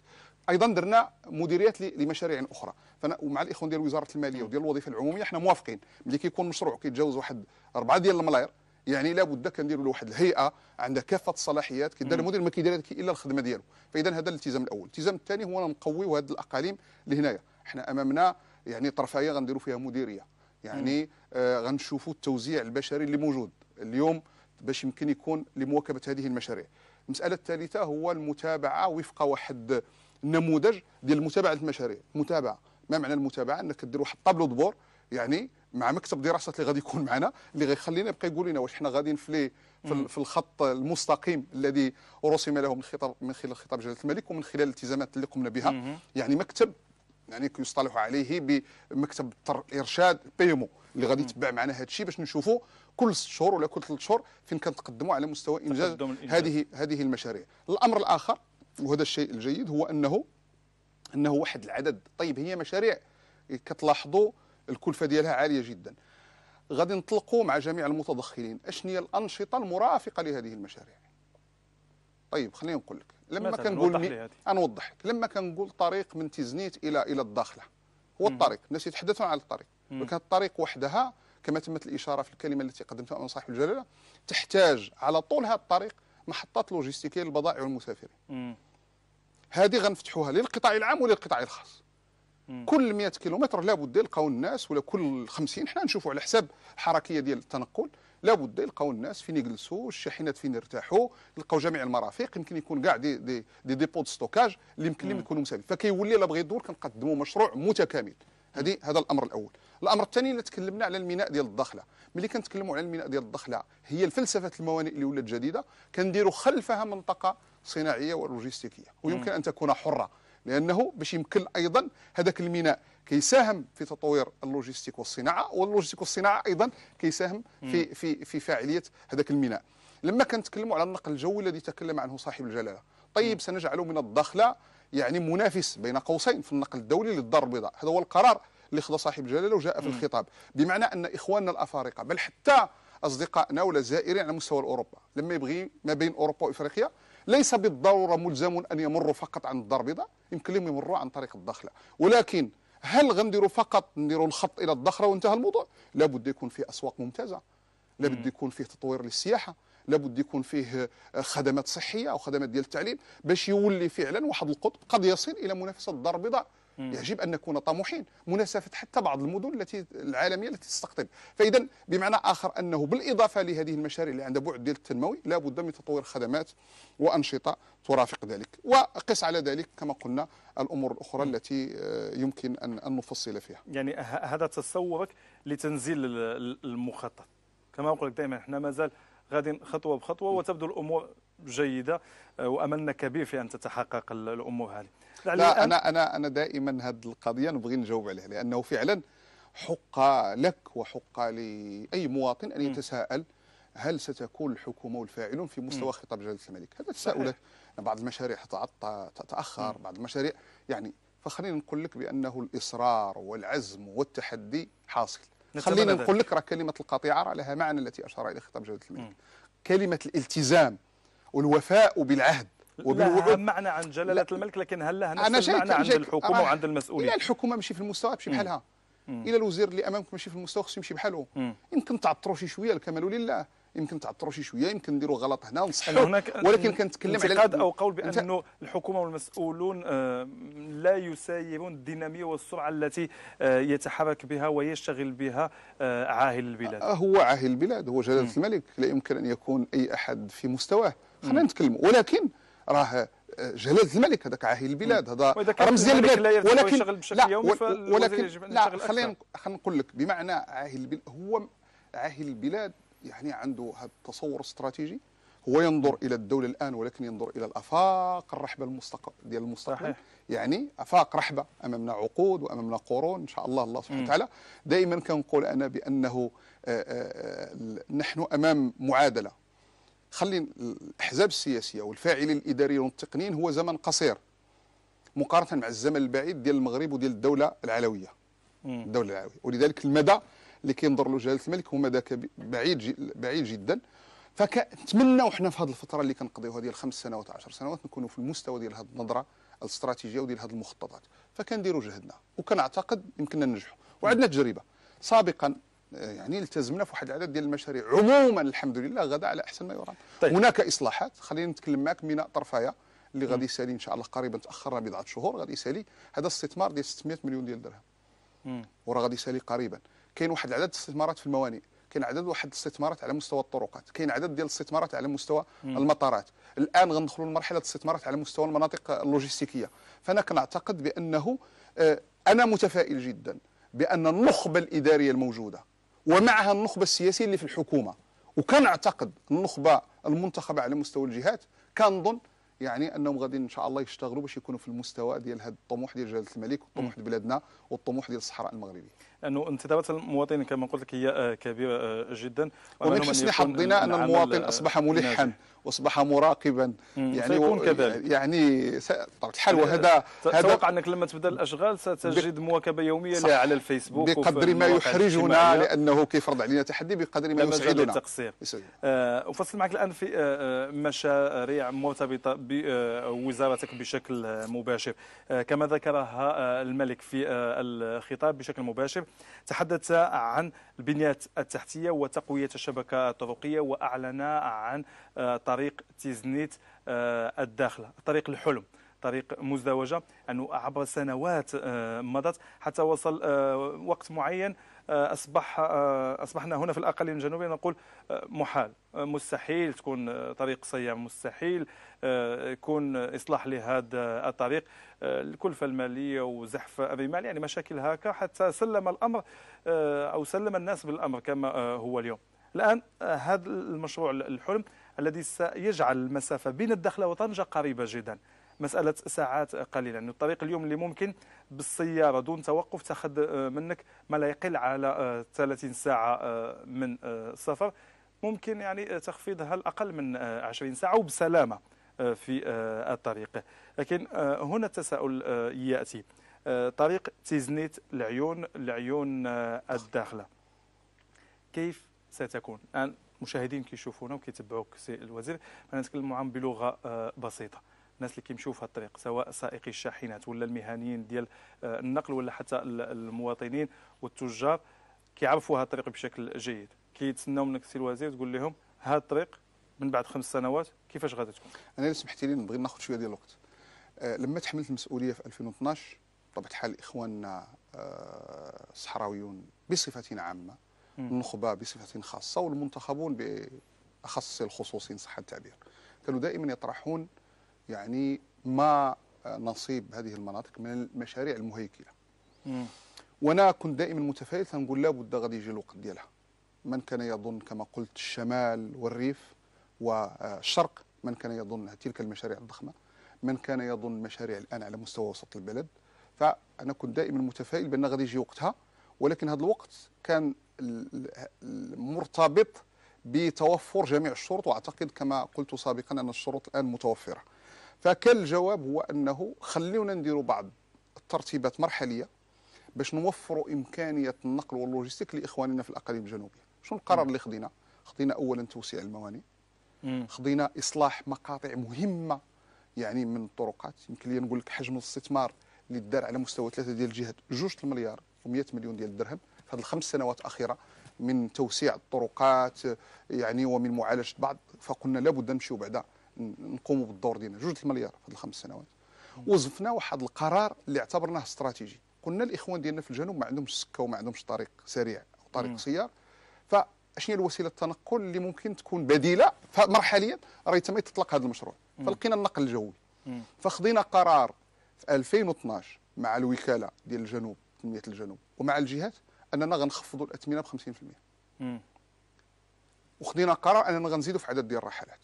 ايضا درنا مديريات لمشاريع اخرى فانا ومع الاخوان ديال وزاره الماليه وديال الوظيفه العموميه احنا موافقين ملي كيكون مشروع كيتجاوز واحد اربعه ديال الملاير يعني لابد كنديروا له واحد الهيئه عندها كافه الصلاحيات كيدير المدير ما كيدير الا الخدمه ديالو فاذا هذا الالتزام الاول الالتزام الثاني هو نقوي هذه الاقاليم اللي هنايا احنا امامنا يعني طرفيه غنديروا فيها مديريه يعني آه غنشوفوا التوزيع البشري اللي موجود اليوم باش يمكن يكون لمواكبه هذه المشاريع المساله الثالثه هو المتابعه وفق واحد نموذج ديال متابعه المشاريع متابعه ما معنى المتابعه انك دير واحد طابلو دبور يعني مع مكتب دراسات اللي غادي يكون معنا اللي غيخلينا يبقى يقول لنا واش حنا غاديين في في الخط المستقيم الذي رسم له من خطاب من خلال خطاب جلاله الملك ومن خلال الالتزامات اللي قمنا بها يعني مكتب يعني يصطلح عليه بمكتب الارشاد بيمو اللي غادي يتبع معنا هذا الشيء باش نشوفوا كل ست شهور ولا كل ثلاث شهور فين كنتقدموا على مستوى انجاز هذه هذه المشاريع الامر الاخر وهذا الشيء الجيد هو انه انه واحد العدد طيب هي مشاريع كتلاحظوا الكلفه ديالها عاليه جدا غادي نطلقوا مع جميع المتدخلين اشني الانشطه المرافقه لهذه المشاريع طيب خليني نقول لك لما كنقول نوضح لك لما كنقول طريق من تيزنيت الى الى الداخله هو الطريق الناس يتحدثون عن الطريق ولكن الطريق وحدها كما تمت الاشاره في الكلمه التي قدمتها انا صاحب الجلاله تحتاج على طول هذا الطريق محطات لوجستيكيه للبضائع والمسافرين هذه غنفتحوها للقطاع العام وللقطاع الخاص مم. كل 100 كيلومتر لابد يلقاو الناس ولا كل 50 حنا نشوفوا على حساب الحركيه ديال التنقل لابد يلقاو الناس فين يجلسوا الشاحنات فين يرتاحوا يلقاو جميع المرافق يمكن يكون كاع دي دي دي ديبو دي ستوكاج اللي يمكن لهم يكونوا مسافرين فكيولي الا بغى يدور كنقدموا مشروع متكامل هذه هذا الامر الاول الامر الثاني اللي تكلمنا على الميناء ديال الضخله ملي كنتكلموا على الميناء ديال الضخله هي الفلسفه الموانئ اللي ولات جديده كنديروا خلفها منطقه صناعيه ولوجستيكيه ويمكن ان تكون حره لانه باش يمكن ايضا هذاك الميناء كيساهم في تطوير اللوجستيك والصناعه واللوجستيك والصناعه ايضا كيساهم في في في فاعليه هذاك الميناء لما كنتكلموا على النقل الجوي الذي تكلم عنه صاحب الجلاله طيب سنجعله من الداخله يعني منافس بين قوسين في النقل الدولي للدار البيضاء هذا هو القرار اللي خذا صاحب الجلاله وجاء في الخطاب بمعنى ان اخواننا الافارقه بل حتى اصدقائنا ولا زائرين على مستوى اوروبا لما يبغي ما بين اوروبا وافريقيا ليس بالضرورة ملزم أن يمروا فقط عن الدار البيضاء يمكن لهم يمروا عن طريق الداخلة ولكن هل غنديروا فقط نديروا الخط إلى الداخلة وانتهى الموضوع لابد يكون فيه أسواق ممتازة لابد يكون فيه تطوير للسياحة لابد يكون فيه آه، خدمات صحيه او خدمات ديال التعليم باش يولي فعلا واحد القطب قد يصل الى منافسه الدار البيضاء يجب أن نكون طموحين مناسفة حتى بعض المدن التي العالمية التي تستقطب فإذا بمعنى آخر أنه بالإضافة لهذه المشاريع اللي عندها بعد ديال التنموي لا بد من تطوير خدمات وأنشطة ترافق ذلك وقس على ذلك كما قلنا الأمور الأخرى التي آه، يمكن أن نفصل فيها يعني هذا تصورك لتنزيل المخطط كما أقول لك دائما احنا مازال غادي خطوة بخطوة وتبدو الأمور جيدة آه، وأملنا كبير في أن تتحقق الأمور هذه الحث عليه لا انا انا انا دائما هذه القضيه نبغي نجاوب عليها لانه فعلا حق لك وحق لاي مواطن ان يتساءل هل ستكون الحكومه والفاعلون في مستوى خطاب جلاله الملك؟ هذا تساؤلات بعض المشاريع تعطى تاخر بعض المشاريع يعني فخلينا نقول لك بانه الاصرار والعزم والتحدي حاصل خلينا نقول لك راه كلمه القطيعه راه لها معنى التي اشار اليه خطاب جلاله الملك كلمه الالتزام والوفاء بالعهد وبالوعود معنى عن جلالة لا. الملك لكن هل لها نفس المعنى عند الحكومة وعند المسؤولين لا الحكومة ماشي في المستوى ماشي بحالها الى الوزير اللي امامك ماشي في المستوى خصو يمشي بحاله يمكن تعطروا شي شويه الكمال لله يمكن تعطروا شي شويه يمكن نديروا غلط هنا ونصحوا هناك ولكن كنتكلم على انتقاد او قول بانه الحكومه والمسؤولون آه، لا يسايرون الديناميه والسرعه التي آه، يتحرك بها ويشتغل بها آه، عاهل البلاد هو عاهل البلاد هو جلاله الملك لا يمكن ان يكون اي احد في مستواه خلينا نتكلموا ولكن راه آه، جلاله الملك هذاك عاهل البلاد هذا رمز ديال البلاد ولكن لا ولكن لا خلينا نقول لك بمعنى عاهل البلاد هو عاهل البلاد يعني عنده هذا التصور الاستراتيجي هو ينظر الى الدوله الان ولكن ينظر الى الافاق الرحبه المستقبل ديال المستقبل صحيح. يعني افاق رحبه امامنا عقود وامامنا قرون ان شاء الله الله سبحانه وتعالى دائما كنقول انا بانه آآ آه، آآ آه، نحن امام معادله خلي الاحزاب السياسيه والفاعلين الاداريين والتقنيين هو زمن قصير مقارنه مع الزمن البعيد ديال المغرب وديال الدوله العلويه الدوله العلويه ولذلك المدى اللي كينظر له جلاله الملك هو مدى بعيد جي بعيد جدا فكنتمنى وحنا في هذه الفتره اللي كنقضيوها ديال الخمس سنوات 10 سنوات نكونوا في المستوى ديال هذه النظره الاستراتيجيه وديال هذه المخططات فكنديروا جهدنا وكنعتقد يمكننا ننجحوا وعندنا تجربه سابقا يعني التزمنا في واحد العدد ديال المشاريع عموما الحمد لله غدا على احسن ما يرام طيب. هناك اصلاحات خلينا نتكلم معك ميناء طرفايا اللي غادي يسالي ان شاء الله قريبا تاخرنا بضعه شهور غادي يسالي هذا استثمار ديال 600 مليون ديال درهم وراه غادي يسالي قريبا كاين واحد العدد استثمارات في الموانئ كاين عدد واحد الاستثمارات على مستوى الطرقات كاين عدد ديال الاستثمارات على مستوى مم. المطارات الان غندخلوا لمرحله الاستثمارات على مستوى المناطق اللوجستيكيه فانا كنعتقد بانه آه، انا متفائل جدا بان النخبه الاداريه الموجوده ومعها النخبة السياسية اللي في الحكومة وكان أعتقد النخبة المنتخبة على مستوى الجهات كنظن يعني انهم غادي ان شاء الله يشتغلوا باش يكونوا في المستوى ديال هذا الطموح ديال جلاله الملك والطموح ديال بلادنا والطموح ديال الصحراء المغربيه لانه انتدابات المواطنين كما قلت لك هي آه، كبيره آه، جدا ومن حسن حظنا ان المواطن آه، اصبح ملحا واصبح مراقبا يعني سيكون كذلك يعني بطبيعه الحال وهذا اتوقع انك لما تبدا الاشغال ستجد مواكبه يوميه لها على الفيسبوك بقدر ما يحرجنا لانه كيف علينا تحدي بقدر ما يسعدنا تقصير آه افصل معك الان في مشاريع مرتبطه بوزارتك بشكل مباشر آه كما ذكرها الملك في الخطاب بشكل مباشر تحدث عن البنيات التحتية وتقوية الشبكة الطرقية وأعلن عن آه، طريق تيزنيت آه، الداخلة طريق الحلم طريق مزدوجة أنه عبر سنوات آه، مضت حتى وصل وقت معين آه، اصبح آه، اصبحنا هنا في الاقاليم الجنوبيه نقول آه، محال مستحيل تكون طريق صيام مستحيل يكون اصلاح لهذا الطريق الكلفه الماليه وزحف الرمال يعني مشاكل هكا حتى سلم الامر او سلم الناس بالامر كما هو اليوم الان هذا المشروع الحلم الذي سيجعل المسافه بين الدخله وطنجه قريبه جدا مساله ساعات قليله يعني الطريق اليوم اللي ممكن بالسياره دون توقف تاخذ آه، منك ما لا يقل على 30 آه، ساعه آه، من السفر ممكن يعني تخفيضها الاقل من 20 ساعه وبسلامه في الطريق لكن هنا التساؤل ياتي طريق تيزنيت العيون العيون الداخله كيف ستكون الان المشاهدين كيشوفونا وكيتبعوك سي الوزير انا نتكلم معهم بلغه بسيطه الناس اللي كيمشيو في الطريق سواء سائقي الشاحنات ولا المهنيين ديال آه، النقل ولا حتى المواطنين والتجار كيعرفوا هذا الطريق بشكل جيد كيتسناو منك السي الوزير تقول لهم هذا الطريق من بعد خمس سنوات كيفاش غادي تكون انا لو سمحتي لي نبغي ناخذ شويه ديال الوقت آه، لما تحملت المسؤوليه في 2012 بطبيعه الحال اخواننا آه، الصحراويون بصفه عامه النخبه بصفه خاصه والمنتخبون باخص الخصوص ان صح التعبير كانوا دائما يطرحون يعني ما آه، نصيب هذه المناطق من المشاريع المهيكله وانا كنت دائما متفائل تنقول لابد غادي يجي الوقت ديالها من كان يظن كما قلت الشمال والريف والشرق من كان يظن تلك المشاريع الضخمه من كان يظن المشاريع الان على مستوى وسط البلد فانا كنت دائما متفائل بان غادي يجي وقتها ولكن هذا الوقت كان مرتبط بتوفر جميع الشروط واعتقد كما قلت سابقا ان الشروط الان متوفره فكان الجواب هو انه خليونا نديروا بعض الترتيبات مرحليه باش نوفروا امكانيه النقل واللوجيستيك لاخواننا في الاقاليم الجنوبيه شنو القرار اللي خدينا خدينا اولا توسيع الموانئ خدينا اصلاح مقاطع مهمه يعني من الطرقات يمكن لي نقول لك حجم الاستثمار اللي دار على مستوى ثلاثه ديال الجهات جوج المليار و100 مليون ديال الدرهم في هذه الخمس سنوات الاخيره من توسيع الطرقات يعني ومن معالجه بعض فقلنا لابد نمشيو بعدا نقوموا بالدور ديالنا جوج المليار في الخمس سنوات وزفنا واحد القرار اللي اعتبرناه استراتيجي قلنا الاخوان ديالنا في الجنوب ما عندهمش سكه وما عندهمش طريق سريع او طريق سيار فشنو هي الوسيله التنقل اللي ممكن تكون بديله فمرحليا راه يتم تطلق هذا المشروع فلقينا النقل الجوي فخذينا قرار في 2012 مع الوكاله ديال الجنوب تنميه الجنوب ومع الجهات اننا غنخفضوا الاثمنه ب 50% وخذينا قرار اننا غنزيدوا في عدد ديال الرحلات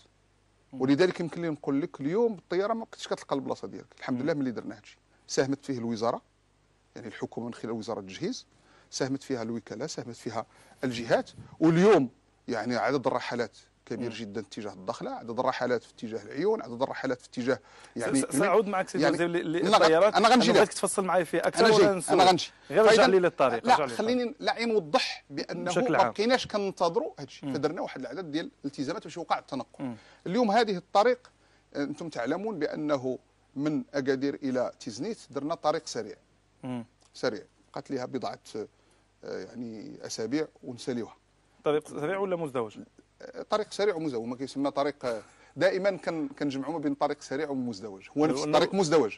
ولذلك يمكن لي نقول لك اليوم الطياره ما كنتش كتلقى البلاصه ديالك الحمد لله ملي درنا هادشي ساهمت فيه الوزاره يعني الحكومه من خلال وزاره التجهيز ساهمت فيها الوكاله ساهمت فيها الجهات واليوم يعني عدد الرحلات كبير جدا اتجاه الضخله عدد الرحلات في اتجاه العيون عدد الرحلات في اتجاه يعني ساعود معك سيدي يعني للطيارات انا غنجي لك تفصل معايا فيه اكثر انا انا غنجي غير رجع لي للطريق لا خليني لا نوضح بانه ما بقيناش كننتظروا هذا الشيء فدرنا واحد العدد ديال الالتزامات باش يوقع التنقل مم. اليوم هذه الطريق انتم تعلمون بانه من اكادير الى تيزنيت درنا طريق سريع مم. سريع بقات لها بضعه آه، يعني اسابيع ونساليوها طريق سريع ولا مزدوج؟ طريق سريع ومزدوج ما كيسمى طريق دائما كنجمعوا ما بين طريق سريع ومزدوج هو نفس الطريق مزدوج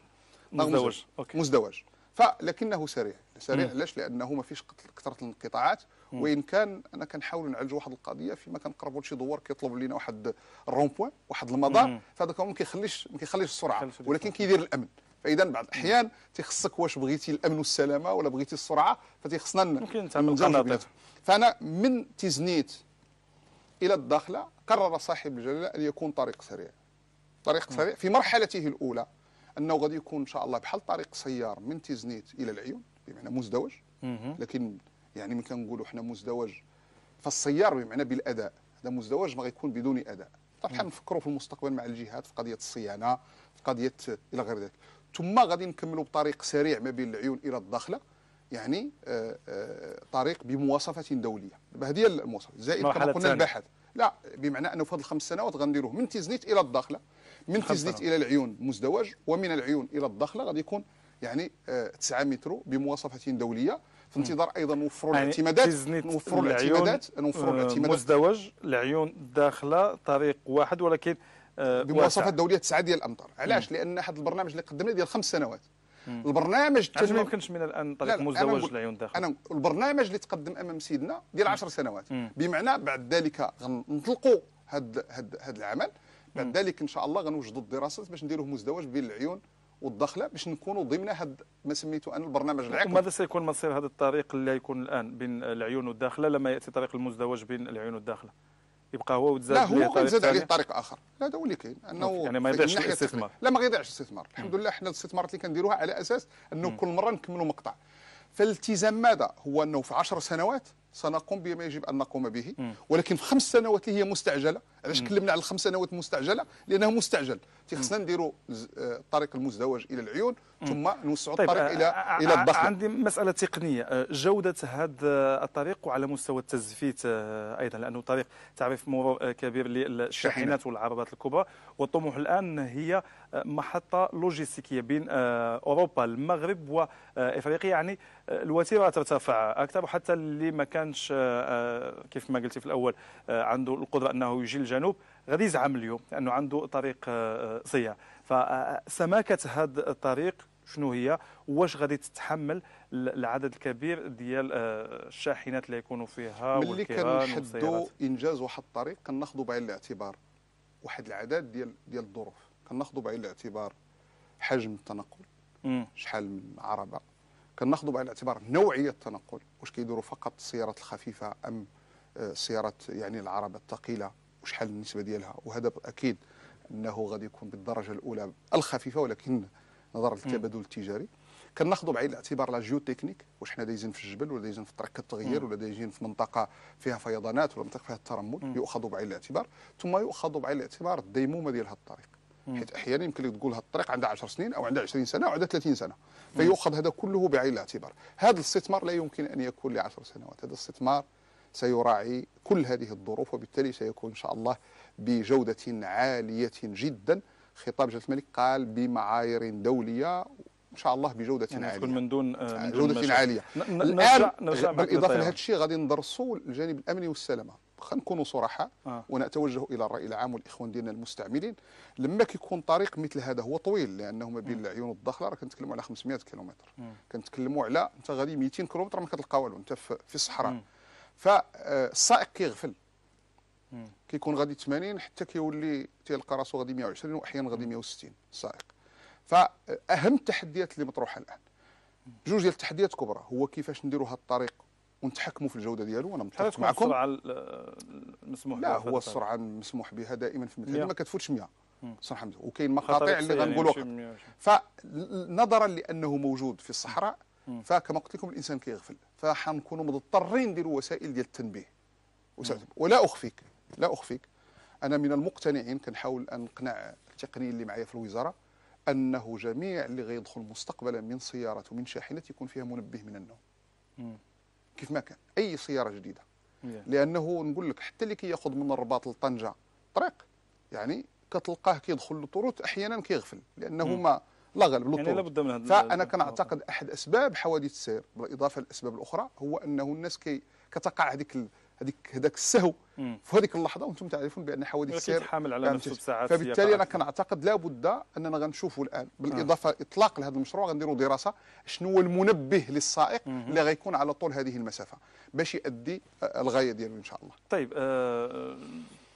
مزدوج أوكي. مزدوج فلكنه سريع سريع علاش لانه ما فيش كثره الانقطاعات وان كان انا كنحاول نعالج واحد القضيه فيما كنقربوا لشي دوار كيطلب لنا واحد الرون بوين واحد المدار فهذاك ما كيخليش ما كيخليش السرعه ولكن كيدير الامن فاذا بعض الاحيان تيخصك واش بغيتي الامن والسلامه ولا بغيتي السرعه فتيخصنا ممكن نجرب فانا من تزنيت إلى الداخلة قرر صاحب الجلالة أن يكون طريق سريع طريق سريع في مرحلته الأولى أنه غادي يكون إن شاء الله بحال طريق سيار من تيزنيت إلى العيون بمعنى مزدوج لكن يعني ملي كنقولوا حنا مزدوج فالسيار بمعنى بالأداء هذا مزدوج ما غيكون بدون أداء طيب نفكروا في المستقبل مع الجهات في قضية الصيانة في قضية إلى غير ذلك ثم غادي نكملوا بطريق سريع ما بين العيون إلى الداخلة يعني آه، آه، طريق بمواصفه دوليه هذه المواصفه زائد كما قلنا الباحث لا بمعنى انه في هذه الخمس سنوات غنديروه من تيزنيت الى الداخله من تيزنيت الى العيون مزدوج ومن العيون الى الداخله غادي يكون يعني 9 آه، متر بمواصفه دوليه في انتظار ايضا نوفروا يعني الاعتمادات نوفروا الاعتمادات نوفروا الاعتمادات مزدوج العيون الداخله طريق واحد ولكن بمواصفات دوليه 9 ديال الامتار علاش لان هذا البرنامج اللي قدمناه ديال خمس سنوات البرنامج علاش ما يمكنش من الان طريق مزدوج للعيون داخل انا البرنامج اللي تقدم امام سيدنا ديال 10 سنوات بمعنى بعد ذلك غنطلقوا هذا هاد العمل بعد ذلك ان شاء الله غنوجدوا الدراسات باش نديروه مزدوج بين العيون والداخله باش نكونوا ضمن هذا ما سميته انا البرنامج العقل وماذا سيكون مصير هذا الطريق اللي يكون الان بين العيون والداخله لما ياتي طريق المزدوج بين العيون والداخله يبقى هو وتزاد لا هو كان عليه طريق اخر هذا هو اللي كاين انه يعني ما يضيعش الاستثمار لا ما يضيعش الاستثمار الحمد لله حنا الاستثمارات اللي كنديروها على اساس انه كل مره نكملوا مقطع فالالتزام ماذا هو انه في 10 سنوات سنقوم بما يجب ان نقوم به ولكن في خمس سنوات اللي هي مستعجله علاش تكلمنا على الخمس سنوات المستعجله لانه مستعجل خصنا نديروا الطريق آه، المزدوج الى العيون ثم نوسعوا طيب الطريق آه، الى آه، الى الضخ عندي مساله تقنيه جوده هذا الطريق وعلى مستوى التزفيت ايضا لانه طريق تعرف مرور كبير للشاحنات والعربات الكبرى والطموح الان هي محطه لوجستيكيه بين اوروبا المغرب وافريقيا يعني الوتيره ترتفع اكثر وحتى اللي ما كانش كيف ما قلتي في الاول عنده القدره انه يجي الجنوب غادي يزعم اليوم لانه عنده طريق آه، آه، صياع فسماكه آه، هذا الطريق شنو هي واش غادي تتحمل العدد الكبير ديال الشاحنات اللي يكونوا فيها ملي كنحدوا انجاز واحد الطريق كناخذوا بعين الاعتبار واحد العدد ديال ديال الظروف كناخذوا بعين الاعتبار حجم التنقل شحال من عربه كناخذوا بعين الاعتبار نوعيه التنقل واش كيديروا فقط السيارات الخفيفه ام السيارات يعني العربه الثقيله وشحال النسبه ديالها وهذا اكيد انه غادي يكون بالدرجه الاولى الخفيفه ولكن نظرا للتبادل التجاري كناخذوا بعين الاعتبار لا جيو تكنيك واش حنا دايزين في الجبل ولا دايزين في طريق التغيير ولا دايزين في منطقه فيها فيضانات ولا منطقه فيها الترمل يؤخذ بعين الاعتبار ثم يؤخذ بعين الاعتبار الديمومه ديال هذا الطريق حيت احيانا يمكن لك تقول هذا الطريق عندها 10 سنين او عندها 20 سنه او عندها 30 سنه فيؤخذ هذا كله بعين الاعتبار هذا الاستثمار لا يمكن ان يكون ل 10 سنوات هذا الاستثمار سيراعي كل هذه الظروف وبالتالي سيكون إن شاء الله بجودة عالية جدا خطاب جلاله الملك قال بمعايير دولية ان شاء الله بجوده يعني عاليه تكون من دون آه، يعني من جوده مشاكل. عاليه الان بالاضافه يعني. لهذا الشيء غادي ندرسوا الجانب الامني والسلامه خلينا نكونوا صراحه آه. ونتوجه الى الراي العام والاخوان ديالنا المستعملين لما كيكون طريق مثل هذا هو طويل لانه ما بين العيون والضخله راه كنتكلموا على 500 كيلومتر كنتكلموا على انت غادي 200 كيلومتر ما كتلقى والو انت في الصحراء فالسائق كيغفل كيكون غادي 80 حتى كيولي تيلقى راسو غادي 120 واحيانا غادي 160 السائق فاهم التحديات اللي مطروحه الان جوج ديال التحديات كبرى هو كيفاش نديروا هذا الطريق ونتحكموا في الجوده ديالو انا متفق معكم السرعه المسموح لا هو السرعه المسموح بها دائما في مثل ما كتفوتش 100 صراحه وكاين مقاطع اللي غنقولوها فنظرا لانه موجود في الصحراء فكما قلت لكم الانسان كيغفل فحنكونوا مضطرين نديروا وسائل ديال التنبيه ولا اخفيك لا اخفيك انا من المقتنعين كنحاول ان نقنع التقنيين اللي معايا في الوزاره انه جميع اللي غيدخل مستقبلا من سيارات ومن شاحنات يكون فيها منبه من النوم كيف ما كان اي سياره جديده لانه نقول لك حتى اللي كياخذ من الرباط لطنجه طريق يعني كتلقاه كيدخل للطروط احيانا كيغفل لانه ما لا غالب له يعني لابد من هذا فانا كنعتقد احد اسباب حوادث السير بالاضافه للاسباب الاخرى هو انه الناس كي كتقع هذيك هذيك هذاك السهو في هذيك اللحظه وانتم تعرفون بان حوادث السير حامل على نفسه بساعات فبالتالي انا كنعتقد لابد اننا غنشوفوا الان بالاضافه اطلاق لهذا المشروع غنديروا دراسه شنو هو المنبه للسائق اللي غيكون على طول هذه المسافه باش يؤدي الغايه ديالو ان شاء الله طيب آه, آه،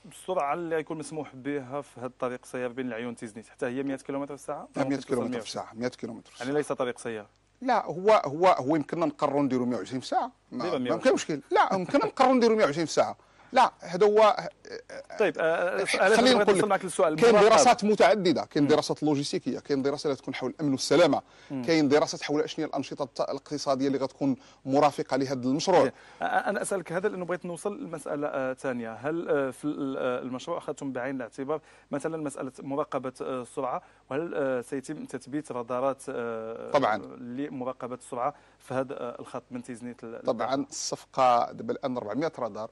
بالسرعه اللي يكون مسموح بها في هذا الطريق سيار بين العيون تيزنيت حتى هي 100 كيلومتر في الساعه 100 كيلومتر في الساعه 100 كيلومتر يعني ليس طريق سيار لا هو هو هو يمكننا نقرروا نديروا 120 في الساعه ما, ما يمكنش مشكل لا يمكننا نقرروا نديروا 120 في الساعه لا هذا هو آه، طيب آه، آه، خلينا نقول معك السؤال كاين دراسات متعدده كاين دراسات لوجيستيكيه كاين دراسه اللي تكون حول الامن والسلامه كاين دراسات حول اشنو الانشطه الاقتصاديه اللي غتكون مرافقه لهذا المشروع إيه، انا اسالك هذا لانه بغيت نوصل لمساله ثانيه هل في المشروع اخذتم بعين الاعتبار مثلا مساله مراقبه السرعه وهل سيتم تثبيت رادارات طبعا لمراقبه السرعه في هذا الخط من تيزنيت طبعا الصفقه دابا الان 400 رادار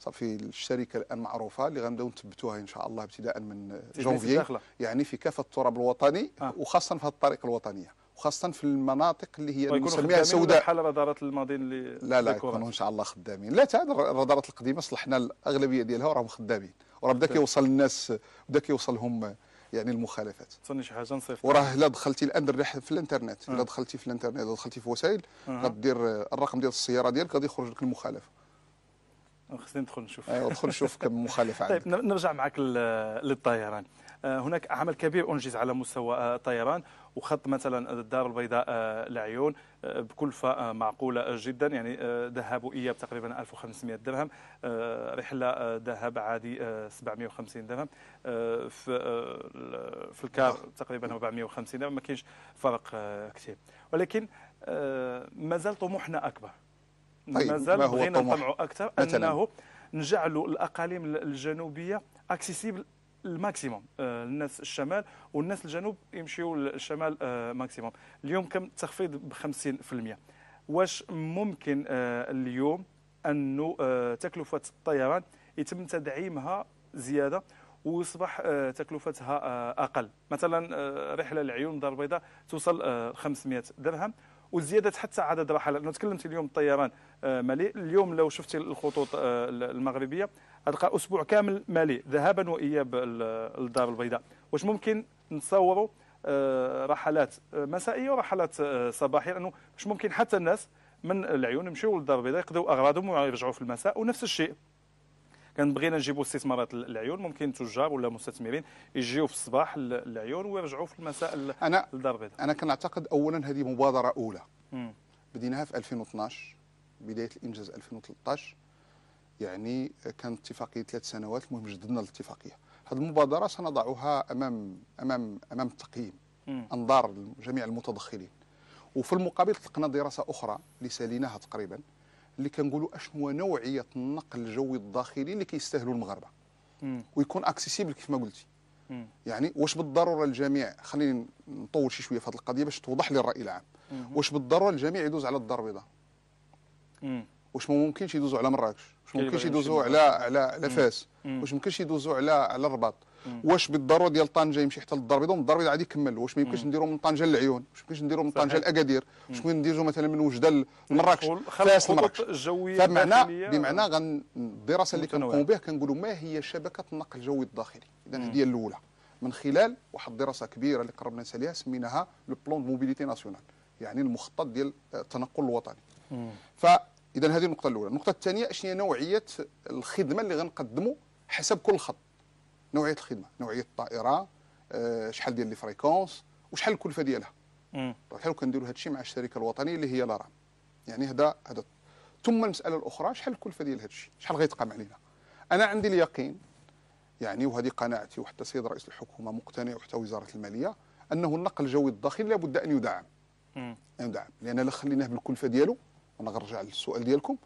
صافي الشركه الان معروفه اللي غنبداو نثبتوها ان شاء الله ابتداء من جونفي يعني في كافه التراب الوطني آه. وخاصه في الطريق الوطنيه وخاصه في المناطق اللي هي نسميها سوداء بحال رادارات الماضين اللي لا لا يكونوا ان شاء الله خدامين لا تاع الرادارات القديمه صلحنا الاغلبيه ديالها وراهم خدامين وراه بدا كيوصل الناس بدا كيوصلهم يعني المخالفات تصني شي حاجه نصيفط وراه الا دخلتي الان في الانترنت الا آه. دخلتي في الانترنت الا دخلتي في وسائل غدير الرقم ديال السياره ديالك غادي يخرج لك المخالفه خصني ندخل نشوف ادخل أيوة، نشوف كم مخالف طيب، عندك طيب نرجع معك للطيران آه، هناك عمل كبير انجز على مستوى الطيران آه، وخط مثلا الدار البيضاء العيون آه، بكلفه معقوله جدا يعني ذهاب واياب تقريبا 1500 درهم رحله ذهاب عادي 750 درهم في في الكار تقريبا 450 درهم ما كاينش فرق كثير ولكن مازال طموحنا اكبر طيب مازال بغينا نطمعوا اكثر مثلاً. انه نجعلوا الاقاليم الجنوبيه اكسيسيبل الماكسيموم الناس آه، الشمال والناس الجنوب يمشيو للشمال ماكسيموم آه، اليوم كم تخفيض ب 50% واش ممكن آه، اليوم انه تكلفه الطيران يتم تدعيمها زياده ويصبح تكلفتها اقل مثلا رحله العيون دار البيضاء توصل 500 درهم وزياده حتى عدد الرحلات انا تكلمت اليوم الطيران آه، مليء اليوم لو شفتي الخطوط آه، المغربيه غتلقى اسبوع كامل مليء ذهابا واياب للدار البيضاء واش ممكن نتصوروا آه، رحلات مسائيه ورحلات صباحيه لانه واش ممكن حتى الناس من العيون يمشيو للدار البيضاء يقضوا اغراضهم ويرجعوا في المساء ونفس الشيء كان بغينا نجيبوا استثمارات العيون ممكن تجار ولا مستثمرين يجيو في الصباح للعيون ويرجعوا في المساء للدار البيضاء انا انا كنعتقد اولا هذه مبادره اولى بديناها في 2012 بدايه الانجاز 2013 يعني كانت اتفاقيه ثلاث سنوات المهم جددنا الاتفاقيه هذه المبادره سنضعها امام امام امام التقييم انظار جميع المتدخلين وفي المقابل طلقنا دراسه اخرى اللي ساليناها تقريبا اللي كنقولوا اشنو نوعيه النقل الجوي الداخلي اللي كيستاهلوا المغاربه ويكون اكسيسيبل كيف ما قلتي يعني واش بالضروره الجميع خليني نطول شي شويه في هذه القضيه باش توضح لي الراي العام واش بالضروره الجميع يدوز على الدار البيضاء واش ما ممكنش يدوزوا على مراكش واش ممكنش يدوزوا على على على فاس واش ممكنش يدوزوا على على الرباط واش بالضروره ديال طنجه يمشي حتى للدار البيضاء ومن البيضاء عاد يكمل واش ما يمكنش نديروا من طنجه للعيون واش ما يمكنش نديروا من طنجه لاكادير واش ممكن نديروا مثلا من وجده لمراكش فاس لمراكش فبمعنى بمعنى الدراسه اللي كنقوموا بها كنقولوا ما هي شبكه النقل الجوي الداخلي اذا هذه الاولى من خلال واحد الدراسه كبيره اللي قربنا نساليها سميناها لو بلون موبيليتي ناسيونال يعني المخطط ديال التنقل الوطني ف اذا هذه النقطه الاولى النقطه الثانيه اش هي نوعيه الخدمه اللي غنقدموا حسب كل خط نوعيه الخدمه نوعيه الطائره آه، شحال ديال لي فريكونس وشحال الكلفه ديالها بحال طيب، كنديروا هذا الشيء مع الشركه الوطنيه اللي هي لارام يعني هذا هذا ثم المساله الاخرى شحال الكلفه ديال هذا الشيء شحال غيتقام علينا انا عندي اليقين يعني وهذه قناعتي وحتى السيد رئيس الحكومه مقتنع وحتى وزاره الماليه انه النقل الجوي الضخم لابد ان يدعم مم. ان يدعم لان لا خليناه بالكلفه ديالو وانا غنرجع للسؤال ديالكم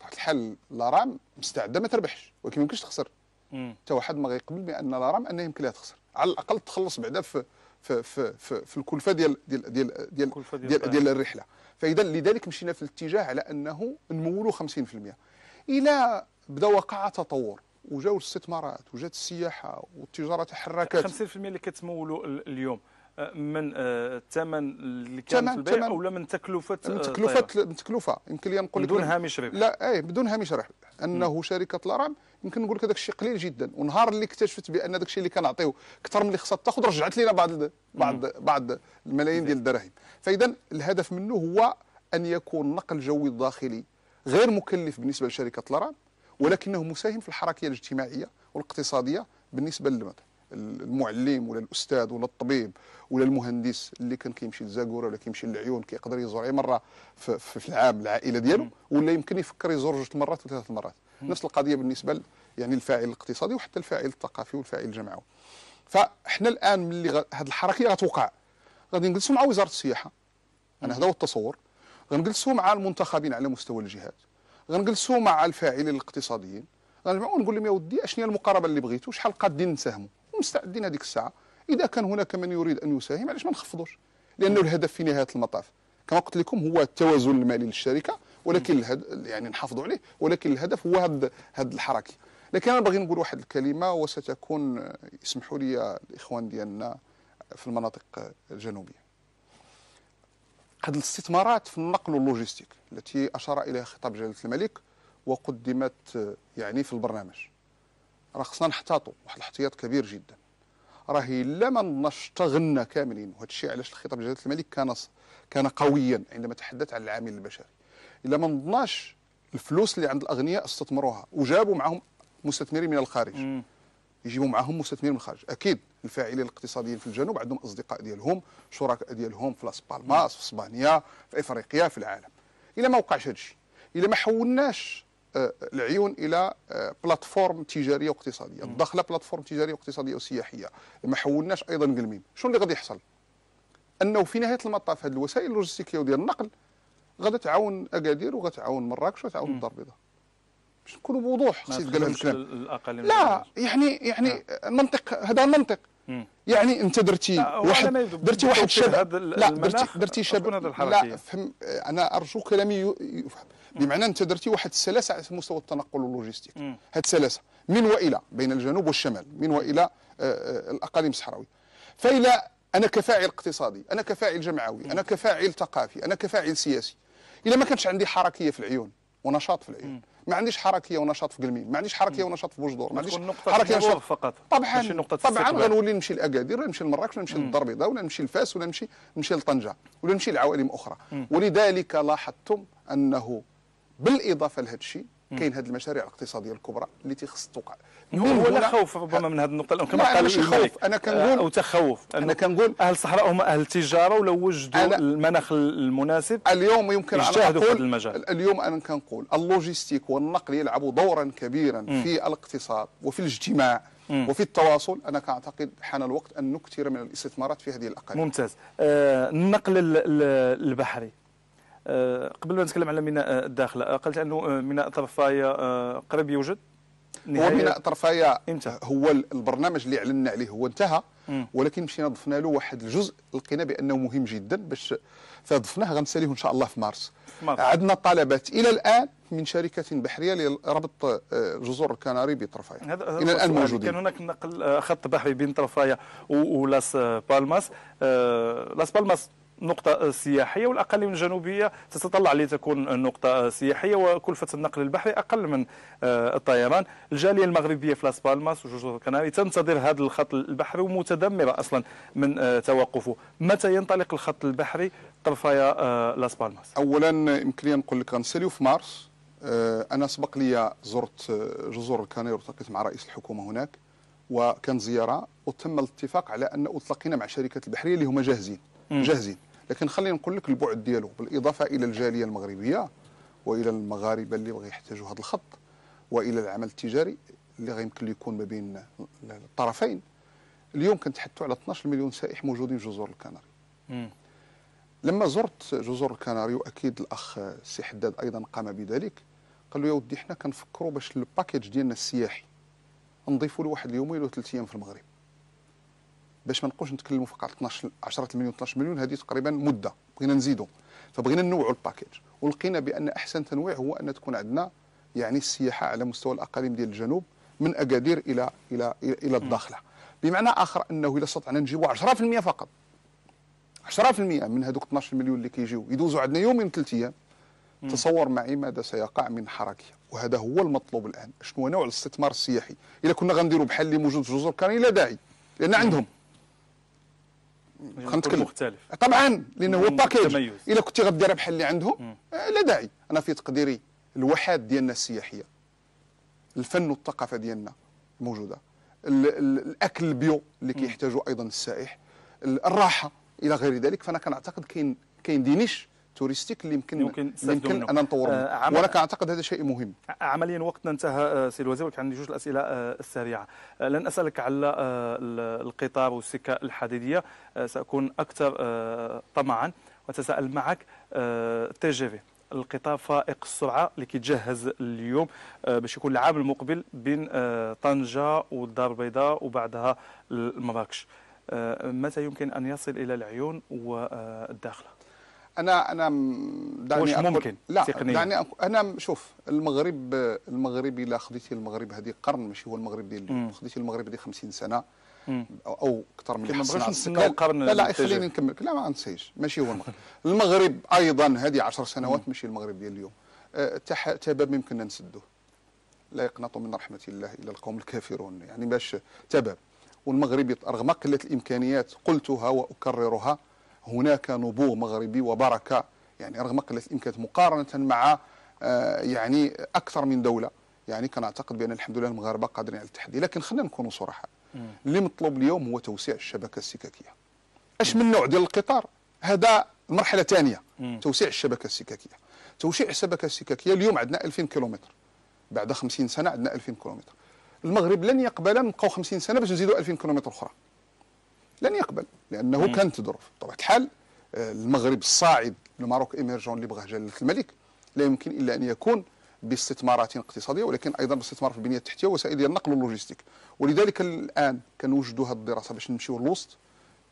بطبيعه الحال لارام مستعده ما تربحش ولكن ما يمكنش تخسر حتى واحد ما غيقبل بان لارام انه يمكن لها تخسر على الاقل تخلص بعدا في في في في, في الكلفه ديال ديال ديال ديال ديال, ديال, ديال الرحله فاذا لذلك مشينا في الاتجاه على انه نمولوا 50% الى بدا وقع تطور وجاو الاستثمارات وجات السياحه والتجاره تحركت 50% اللي كتمولوا اليوم من آه، الثمن اللي كان في البيع ولا من تكلفه آه، من تكلفه من تكلفه يمكن لي نقول لك بدون هامش ربح لا اي بدون هامش ربح انه م. شركه لارام يمكن نقول لك هذاك الشيء قليل جدا ونهار اللي اكتشفت بان هذاك الشيء اللي كنعطيو اكثر من اللي خصها تاخذ رجعت لنا بعض بعض بعض الملايين ديال الدراهم فاذا الهدف منه هو ان يكون نقل جوي الداخلي غير مكلف بالنسبه لشركه لارام ولكنه مساهم في الحركيه الاجتماعيه والاقتصاديه بالنسبه للمدن المعلم ولا الاستاذ ولا الطبيب ولا المهندس اللي كان كيمشي لزاكوره ولا كيمشي للعيون كيقدر يزور غير مره في, في العام العائله ديالو ولا يمكن يفكر يزور جوج مرات ولا ثلاث مرات نفس القضيه بالنسبه يعني الفاعل الاقتصادي وحتى الفاعل الثقافي والفاعل الجمعوي فاحنا الان ملي هذه الحركه غتوقع غادي نجلسوا مع وزاره السياحه انا هذا هو التصور غنجلسوا مع المنتخبين على مستوى الجهات غنجلسوا مع الفاعلين الاقتصاديين غنجمعوا ونقول لهم يا ودي اشنو هي المقاربه اللي بغيتوا شحال قادين نساهموا مستعدين هذيك الساعه اذا كان هناك من يريد ان يساهم علاش ما نخفضوش لانه الهدف في نهايه المطاف كما قلت لكم هو التوازن المالي للشركه ولكن الهد... يعني نحافظوا عليه ولكن الهدف هو هذا هذا الحركه لكن انا باغي نقول واحد الكلمه وستكون اسمحوا لي الاخوان ديالنا في المناطق الجنوبيه هذه الاستثمارات في النقل واللوجيستيك التي اشار اليها خطاب جلاله الملك وقدمت يعني في البرنامج راه خصنا نحتاطوا واحد الاحتياط كبير جدا راه الا ما نشتغلنا كاملين وهذا الشيء علاش الخطاب جلاله الملك كان كان قويا عندما تحدث عن العامل البشري الا ما نضناش الفلوس اللي عند الاغنياء استثمروها وجابوا معهم مستثمرين من الخارج يجيبوا معهم مستثمرين من الخارج اكيد الفاعلين الاقتصاديين في الجنوب عندهم اصدقاء ديالهم شركاء ديالهم في لاس بالماس في اسبانيا في افريقيا في العالم الا ما وقعش هذا الشيء الا ما حولناش آه، العيون الى آه، بلاتفورم تجاريه واقتصاديه داخله بلاتفورم تجاريه واقتصاديه وسياحيه ما حولناش ايضا قلميم شنو اللي غادي يحصل انه في نهايه المطاف هذه الوسائل اللوجستيكيه وديال النقل غادي تعاون اكادير وغتعاون مراكش وتعاون الدار البيضاء باش نكونوا بوضوح خصني لا يعني يعني المنطق هذا المنطق يعني انت درتي واحد درتي واحد شبه لا درتي درتي شبه لا فهم انا ارجو كلامي يفهم بمعنى انت درتي واحد السلاسه على مستوى التنقل واللوجيستيك هذه السلاسه من والى بين الجنوب والشمال من والى آه، آه، الاقاليم الصحراويه فإلى انا كفاعل اقتصادي انا كفاعل جمعوي انا كفاعل ثقافي انا كفاعل سياسي الا ما كانش عندي حركيه في العيون ونشاط في العيون ما عنديش حركيه ونشاط في قلمين ما عنديش حركيه ونشاط في بوجدور ما عنديش حركيه ونشاط فقط طبعا نقطة طبعا غنولي نمشي لاكادير ولا نمشي لمراكش ولا نمشي للدار البيضاء ولا نمشي لفاس ولا نمشي نمشي لطنجه ولا نمشي لعوالم اخرى ولذلك لاحظتم انه بالاضافه لهذا الشيء كاين هذه المشاريع الاقتصاديه الكبرى اللي تيخص توقع هو لا خوف ربما من هذه النقطه الام كما قال خوف انا كنقول او تخوف انا كنقول اهل الصحراء هم اهل التجاره ولو وجدوا المناخ المناسب اليوم يمكن ان نقول في هذا المجال اليوم انا كنقول اللوجيستيك والنقل يلعبوا دورا كبيرا م. في الاقتصاد وفي الاجتماع وفي التواصل انا كاعتقد حان الوقت ان نكثر من الاستثمارات في هذه الاقاليم ممتاز آه النقل البحري آه، قبل ما نتكلم على ميناء الداخله آه، قلت انه آه، ميناء طرفايه قريب يوجد هو ميناء طرفايه امتى هو البرنامج اللي اعلنا عليه هو انتهى ولكن مشينا ضفنا له واحد الجزء لقينا بانه مهم جدا باش فضفناه غنساليه ان شاء الله في مارس, مارس. عندنا طلبات الى الان من شركه بحريه لربط جزر الكناري بطرفايا الى الان موجودين كان هناك نقل خط بحري بين طرفايا ولاس بالماس لاس بالماس نقطة سياحية والأقاليم الجنوبية تتطلع لتكون نقطة سياحية وكلفة النقل البحري أقل من آه، الطيران الجالية المغربية في لاس بالماس وجزر الكناري تنتظر هذا الخط البحري ومتدمرة أصلا من آه، توقفه متى ينطلق الخط البحري طرفايا آه، لاس بالماس أولا يمكن لي نقول لك في مارس أنا سبق لي زرت جزر الكناري والتقيت مع رئيس الحكومة هناك وكان زيارة وتم الاتفاق على أن أطلقنا مع شركة البحرية اللي هما جاهزين جاهزين لكن خلينا نقول لك البعد ديالو بالاضافه الى الجاليه المغربيه والى المغاربه اللي يحتاجوا هذا الخط والى العمل التجاري اللي غيمكن يكون ما بين الطرفين اليوم كنتحدثوا على 12 مليون سائح موجودين في جزر الكناري لما زرت جزر الكناري واكيد الاخ السي حداد ايضا قام بذلك قال له يا ودي حنا كنفكروا باش الباكيج ديالنا السياحي نضيفوا له واحد اليومين ولا ثلاث ايام في المغرب باش ما نبقوش نتكلموا فقط 12 10 مليون 12 مليون هذه تقريبا مده بغينا نزيدوا فبغينا ننوعوا الباكيج ولقينا بان احسن تنويع هو ان تكون عندنا يعني السياحه على مستوى الاقاليم ديال الجنوب من اكادير الى الى الى, إلى الداخله بمعنى اخر انه الا استطعنا نجيبوا 10% فقط 10% من هذوك 12 مليون اللي كيجيو يدوزوا عندنا يومين ثلاث ايام تصور معي ماذا سيقع من حركه وهذا هو المطلوب الان شنو نوع الاستثمار السياحي الا كنا غنديروا بحال اللي موجود في جزر كان لا داعي لان عندهم فهمت يعني مختلف طبعا لانه هو باكيج الا كنتي غديرها بحال اللي عندهم آه، لا داعي انا في تقديري الوحات ديالنا السياحيه الفن والثقافه ديالنا موجوده الـ الـ الاكل البيو اللي كيحتاجه ايضا السائح الراحه الى غير ذلك فانا كنعتقد كاين كاين دينيش توريستيك اللي يمكن يمكن, يمكن نطور نطوره آه ولكن اعتقد هذا شيء مهم عمليا وقتنا انتهى آه، سي الوزير ولكن عندي جوج الاسئله آه، السريعه آه، لن اسالك على القطار والسكه الحديديه ساكون اكثر طمعا واتساءل معك تي جي في القطار فائق السرعه اللي كيتجهز اليوم باش يكون العام المقبل بين طنجه والدار البيضاء وبعدها مراكش متى يمكن ان يصل الى العيون والداخله انا انا دعني مش ممكن لا دعني انا شوف المغرب المغرب الا خديتي المغرب هذه قرن ماشي هو المغرب ديال اليوم خديتي المغرب هذه 50 سنه او, او اكثر من ما بغيتش القرن قرن لا لا خليني نكمل لا ما نسيش ماشي هو المغرب المغرب ايضا هذه 10 سنوات ماشي المغرب ديال اليوم أه تباب يمكننا نسدوه لا يقنط من رحمه الله الا القوم الكافرون يعني باش تباب والمغرب رغم قله الامكانيات قلتها واكررها هناك نبوغ مغربي وبركه يعني رغم قله الامكانيات مقارنه مع آه، يعني اكثر من دوله يعني كنعتقد بان الحمد لله المغاربه قادرين على التحدي لكن خلينا نكونوا صراحه اللي مطلوب اليوم هو توسيع الشبكه السككيه اش من نوع ديال القطار هذا مرحلة ثانية توسيع الشبكه السككيه توسيع الشبكه السككيه اليوم عندنا 2000 كيلومتر بعد 50 سنه عندنا 2000 كيلومتر المغرب لن يقبل نبقاو 50 سنه باش نزيدوا 2000 كيلومتر اخرى لن يقبل لانه كانت تظرف بطبيعه الحال آه، المغرب الصاعد الماروك ايميرجون اللي بغاه جلاله الملك لا يمكن الا ان يكون باستثمارات اقتصاديه ولكن ايضا باستثمار في البنيه التحتيه ووسائل النقل واللوجيستيك ولذلك الان كنوجدوا هذه الدراسه باش نمشيو للوسط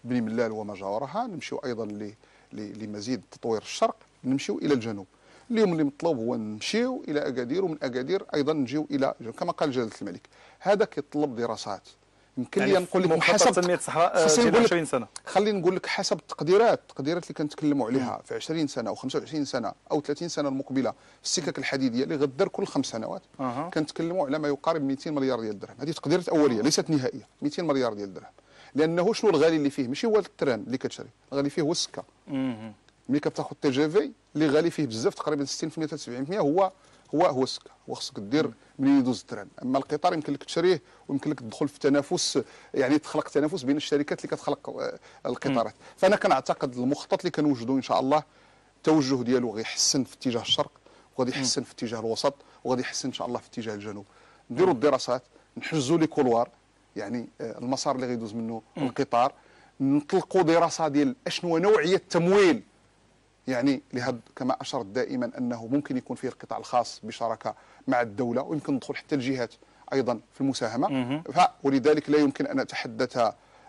بني ملال وما جاورها نمشيو ايضا لمزيد تطوير الشرق نمشيو الى الجنوب اليوم اللي مطلوب هو نمشيو الى اكادير ومن اكادير ايضا نجيو الى كما قال جلاله الملك هذا كيطلب دراسات يمكن يعني لي يعني نقول لك حسب تنميه الصحراء ديال 20 سنه خليني نقول لك حسب التقديرات التقديرات اللي كنتكلموا عليها في 20 سنه او 25 سنه او 30 سنه المقبله في السكك الحديديه اللي غدر كل خمس سنوات أه. كنتكلموا على ما يقارب 200 مليار ديال الدرهم هذه تقديرات اوليه ليست نهائيه 200 مليار ديال الدرهم لانه شنو الغالي اللي فيه ماشي هو التران اللي كتشري الغالي فيه هو السكه ملي كتاخذ تي جي في اللي غالي فيه بزاف تقريبا 60% 70% هو هو هو السكه خصك دير منين يدوز التران اما القطار يمكن لك تشريه ويمكن لك تدخل في تنافس يعني تخلق تنافس بين الشركات اللي كتخلق آه، القطارات فانا كنعتقد المخطط اللي كنوجدوا ان شاء الله التوجه ديالو غيحسن في اتجاه الشرق وغادي يحسن في اتجاه الوسط وغادي يحسن ان شاء الله في اتجاه الجنوب نديروا الدراسات نحجزوا لي كولوار يعني آه، المسار اللي غيدوز منه القطار نطلقوا دراسه ديال اشنو نوعيه التمويل يعني لهذا كما أشرت دائما أنه ممكن يكون فيه القطاع الخاص بشراكة مع الدولة ويمكن ندخل حتى الجهات أيضا في المساهمة ولذلك لا يمكن أن أتحدث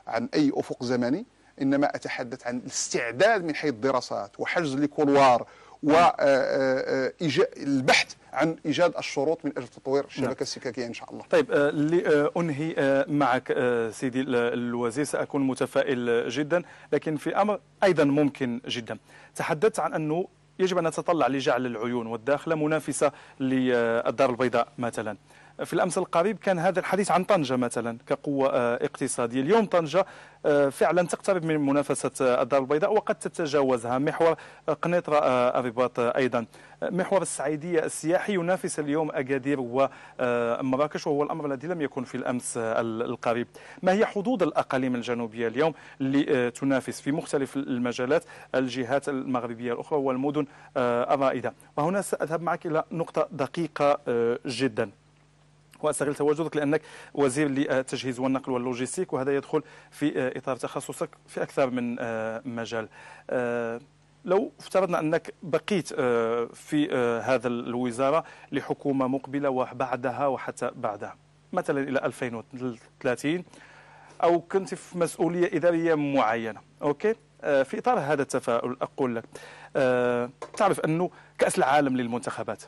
عن أي أفق زمني إنما أتحدث عن الاستعداد من حيث الدراسات وحجز الكولوار والبحث آه، آه، آه، عن ايجاد الشروط من اجل تطوير الشبكه نعم. السككيه ان شاء الله. طيب لانهي معك سيدي الوزير ساكون متفائل جدا لكن في امر ايضا ممكن جدا تحدثت عن انه يجب ان نتطلع لجعل العيون والداخله منافسه للدار البيضاء مثلا. في الأمس القريب كان هذا الحديث عن طنجة مثلا كقوة آه، اقتصادية اليوم طنجة آه، فعلا تقترب من منافسة آه، الدار البيضاء وقد تتجاوزها محور قنيطرة الرباط أيضا محور السعيدية السياحي ينافس اليوم أكادير ومراكش وهو الأمر الذي لم يكن في الأمس القريب ما هي حدود الأقاليم الجنوبية اليوم لتنافس في مختلف المجالات الجهات المغربية الأخرى والمدن الرائدة وهنا سأذهب معك إلى نقطة دقيقة جدا واستغل تواجدك لانك وزير للتجهيز والنقل واللوجيستيك وهذا يدخل في آه، اطار تخصصك في اكثر من آه، مجال آه، لو افترضنا انك بقيت في هذا الوزاره لحكومه مقبله وبعدها وحتى بعدها مثلا الى 2030 او كنت في مسؤوليه اداريه معينه اوكي في اطار هذا التفاؤل اقول لك تعرف انه كاس العالم للمنتخبات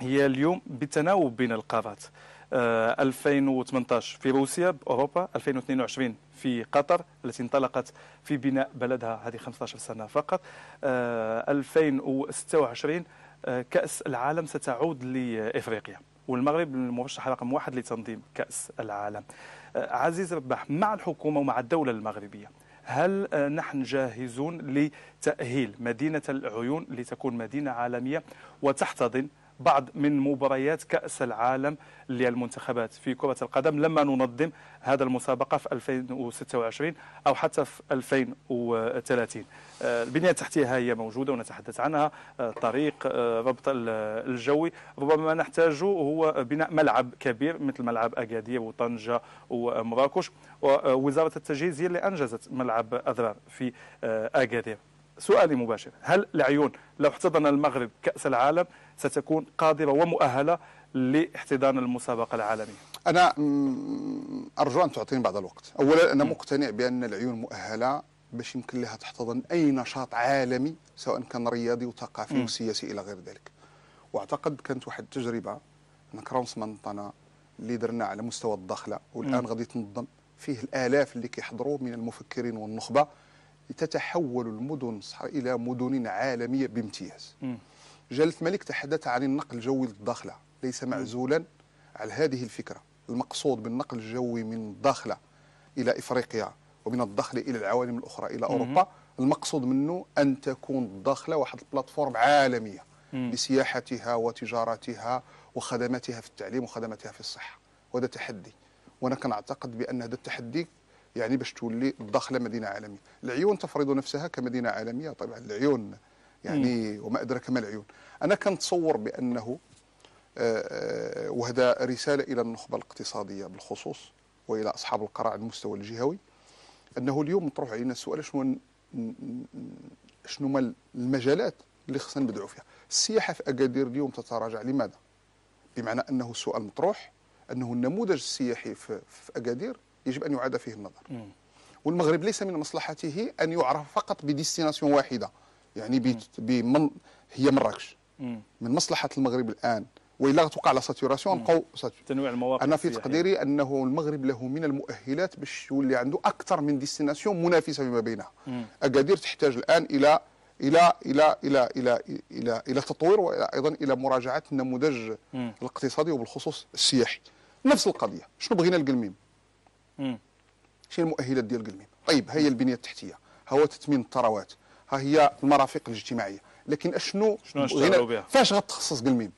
هي اليوم بالتناوب بين القارات 2018 آه، في روسيا باوروبا 2022 في قطر التي انطلقت في بناء بلدها هذه 15 سنه فقط 2026 آه، آه، كاس العالم ستعود لافريقيا والمغرب المرشح رقم واحد لتنظيم كاس العالم عزيز رباح مع الحكومه ومع الدوله المغربيه هل نحن جاهزون لتاهيل مدينه العيون لتكون مدينه عالميه وتحتضن بعض من مباريات كأس العالم للمنتخبات في كرة القدم لما ننظم هذا المسابقة في 2026 أو حتى في 2030 آه، البنية التحتية هي موجودة ونتحدث عنها الطريق آه، آه، ربط الجوي ربما ما نحتاج هو بناء ملعب كبير مثل ملعب أكادير وطنجة ومراكش ووزارة التجهيز هي اللي أنجزت ملعب أضرار في أكادير سؤالي مباشر هل العيون لو احتضن المغرب كأس العالم ستكون قادرة ومؤهلة لاحتضان المسابقة العالمية أنا أرجو أن تعطيني بعض الوقت أولا أنا مقتنع بأن العيون مؤهلة باش يمكن لها تحتضن أي نشاط عالمي سواء كان رياضي وثقافي وسياسي إلى غير ذلك وأعتقد كانت واحد التجربة نكرونس منطنة اللي درنا على مستوى الداخلة والآن غادي تنظم فيه الآلاف اللي كيحضروا من المفكرين والنخبة تتحول المدن إلى مدن عالمية بامتياز جلالة الملك تحدث عن النقل الجوي للداخلة ليس معزولا على هذه الفكرة المقصود بالنقل الجوي من الداخلة إلى إفريقيا ومن الداخل إلى العوالم الأخرى إلى أوروبا المقصود منه أن تكون الداخلة واحد البلاتفورم عالمية بسياحتها وتجارتها وخدماتها في التعليم وخدماتها في الصحة وهذا تحدي وأنا كنعتقد بأن هذا التحدي يعني باش تولي داخله مدينه عالميه العيون تفرض نفسها كمدينه عالميه طبعا العيون يعني وما ادراك ما العيون انا كنتصور بانه آه، آه، وهذا رساله الى النخبه الاقتصاديه بالخصوص والى اصحاب القرار على المستوى الجهوي انه اليوم مطروح علينا السؤال شنو شنو المجالات اللي خصنا نبدعوا فيها السياحه في اكادير اليوم تتراجع لماذا بمعنى انه السؤال مطروح انه النموذج السياحي في اكادير يجب أن يعاد فيه النظر والمغرب ليس من مصلحته أن يعرف فقط بديستيناسيون واحدة يعني بمن هي مراكش من مصلحة المغرب الآن وإلا غتوقع على ساتوراسيون نبقاو تنويع المواقع أنا في تقديري أنه المغرب له من المؤهلات باش يولي عنده أكثر من ديستيناسيون منافسة فيما بينها أكادير تحتاج الآن إلى الى الى الى الى الى الى تطوير وايضا الى مراجعه النموذج الاقتصادي وبالخصوص السياحي نفس القضيه شنو بغينا الكلميم شنو المؤهلات ديال قلمين طيب هي البنيه التحتيه ها هو تثمين الثروات ها هي المرافق الاجتماعيه لكن اشنو شنو فاش غتخصص قلمين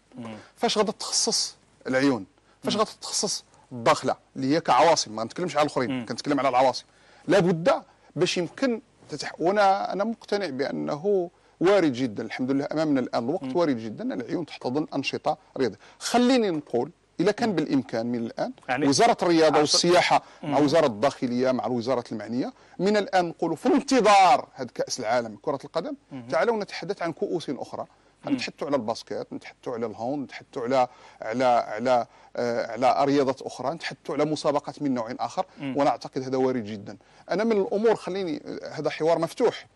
فاش غتخصص العيون فاش غتخصص الداخله اللي هي كعواصم ما نتكلمش على الاخرين كنتكلم على العواصم لابد باش يمكن تتح... وانا انا مقتنع بانه وارد جدا الحمد لله امامنا الان الوقت وارد جدا العيون تحتضن انشطه رياضيه خليني نقول إذا كان بالإمكان من الآن يعني وزارة الرياضة والسياحة مع وزارة الداخلية مع الوزارة المعنية من الآن نقولوا في انتظار هذا كأس العالم كرة القدم تعالوا نتحدث عن كؤوس أخرى نتحدثوا على الباسكيت نتحدثوا على الهوند نتحدثوا على على على آه، على رياضات اخرى نتحدثوا على مسابقات من نوع اخر وانا اعتقد هذا وارد جدا انا من الامور خليني هذا حوار مفتوح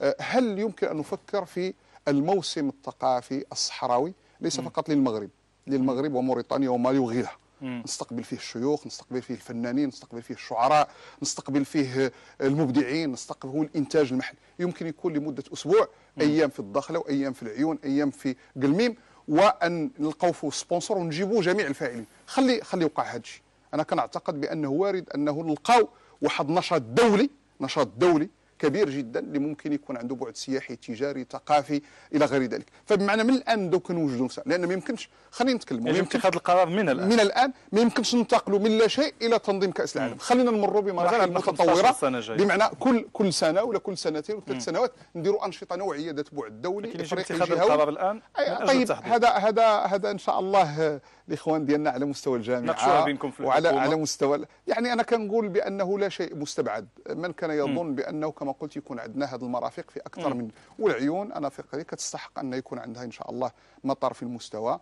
آه، هل يمكن ان نفكر في الموسم الثقافي الصحراوي ليس فقط للمغرب للمغرب وموريتانيا ومالي وغيرها نستقبل فيه الشيوخ نستقبل فيه الفنانين نستقبل فيه الشعراء نستقبل فيه المبدعين نستقبل هو الانتاج المحلي يمكن يكون لمده اسبوع ايام في الداخله وايام في العيون ايام في قلميم وان نلقاو فيه سبونسور ونجيبوا جميع الفاعلين خلي خلي يوقع هذا الشيء انا كنعتقد بانه وارد انه نلقاو واحد نشاط دولي نشاط دولي كبير جدا اللي ممكن يكون عنده بعد سياحي تجاري ثقافي الى غير ذلك فبمعنى من الان دوك نوجدوا لان ما يمكنش خلينا يعني يمكن اتخاذ القرار من الان من الان ما يمكنش ننتقلوا من لا شيء الى تنظيم كاس العالم خلينا نمروا بمراحل متطوره بمعنى كل كل سنه ولا كل سنتين ولا ثلاث سنوات نديروا انشطه نوعيه ذات بعد دولي لكن اتخاذ القرار الان طيب هذا هذا هذا ان شاء الله الاخوان ديالنا على مستوى الجامعه بينكم في وعلى على مستوى يعني انا كنقول بانه لا شيء مستبعد من كان يظن م. بانه كما قلت يكون عندنا هذه المرافق في اكثر م. من والعيون انا في كتستحق ان يكون عندها ان شاء الله مطار في المستوى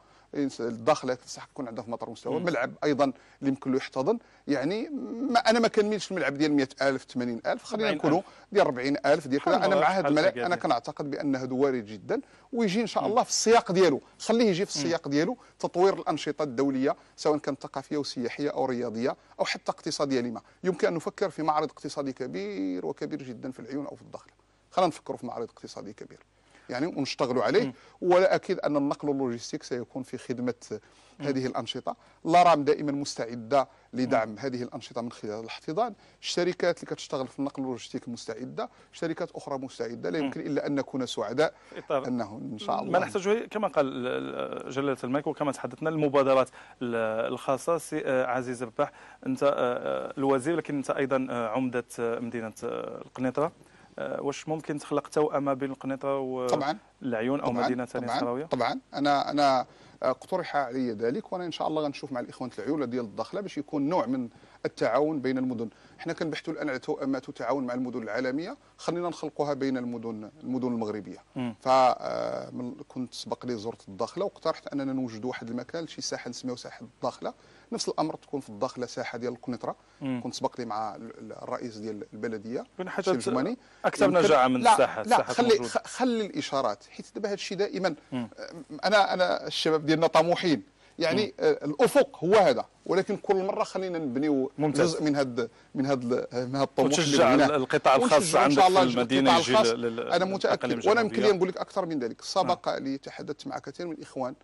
الداخله صح يكون عنده في مطر مستوى ملعب ايضا اللي يمكن له يحتضن يعني ما انا ما كنميلش الملعب ديال 100000 80000 خلينا نكونوا ديال 40000 ديال كذا انا مع هذا الملعب انا كنعتقد بان هذا وارد جدا ويجي ان شاء الله في السياق ديالو خليه يجي في السياق ديالو تطوير الانشطه الدوليه سواء كانت ثقافيه وسياحيه او رياضيه او حتى اقتصاديه لما يمكن ان نفكر في معرض اقتصادي كبير وكبير جدا في العيون او في الداخل خلينا نفكروا في معرض اقتصادي كبير يعني ونشتغلوا عليه ولا اكيد ان النقل اللوجستيك سيكون في خدمه هذه الانشطه لارام دائما مستعده لدعم هذه الانشطه من خلال الاحتضان الشركات اللي كتشتغل في النقل اللوجستيك مستعده شركات اخرى مستعده لا يمكن الا ان نكون سعداء إطار انه ان شاء الله ما نحتاج كما قال جلاله الملك وكما تحدثنا المبادرات الخاصه سي آه، عزيز رباح انت آه، آه، الوزير لكن انت ايضا عمده مدينه القنيطره آه، واش ممكن تخلق توأمة بين القنيطرة والعيون أو مدينة ثانية طبعا طبعا أنا أنا آه، اقترح علي ذلك وانا ان شاء الله غنشوف مع الاخوان العيون ديال الداخله باش يكون نوع من التعاون بين المدن احنا كنبحثوا الان على توأمات وتعاون مع المدن العالميه خلينا نخلقوها بين المدن المدن المغربيه ف آه، كنت سبق لي زرت الداخله واقترحت اننا نوجد واحد المكان شي ساحه نسميها ساحه الداخله نفس الامر تكون في الداخله ساحه ديال القنيطره كنت سبق لي مع الرئيس ديال البلديه حتى الزماني اكثر نجاعه من الساحه لا, لا خلي خلي الاشارات حيت دابا هذا الشيء دائما انا انا الشباب ديالنا طموحين يعني آه، الافق هو هذا ولكن كل مره خلينا نبنيو جزء من هذا من هذا من هذا الطموح وتشجع القطاع الخاص عندك في المدينه يجي انا متاكد وانا يمكن لي نقول لك اكثر من ذلك سبق آه. لي تحدثت مع كثير من الاخوان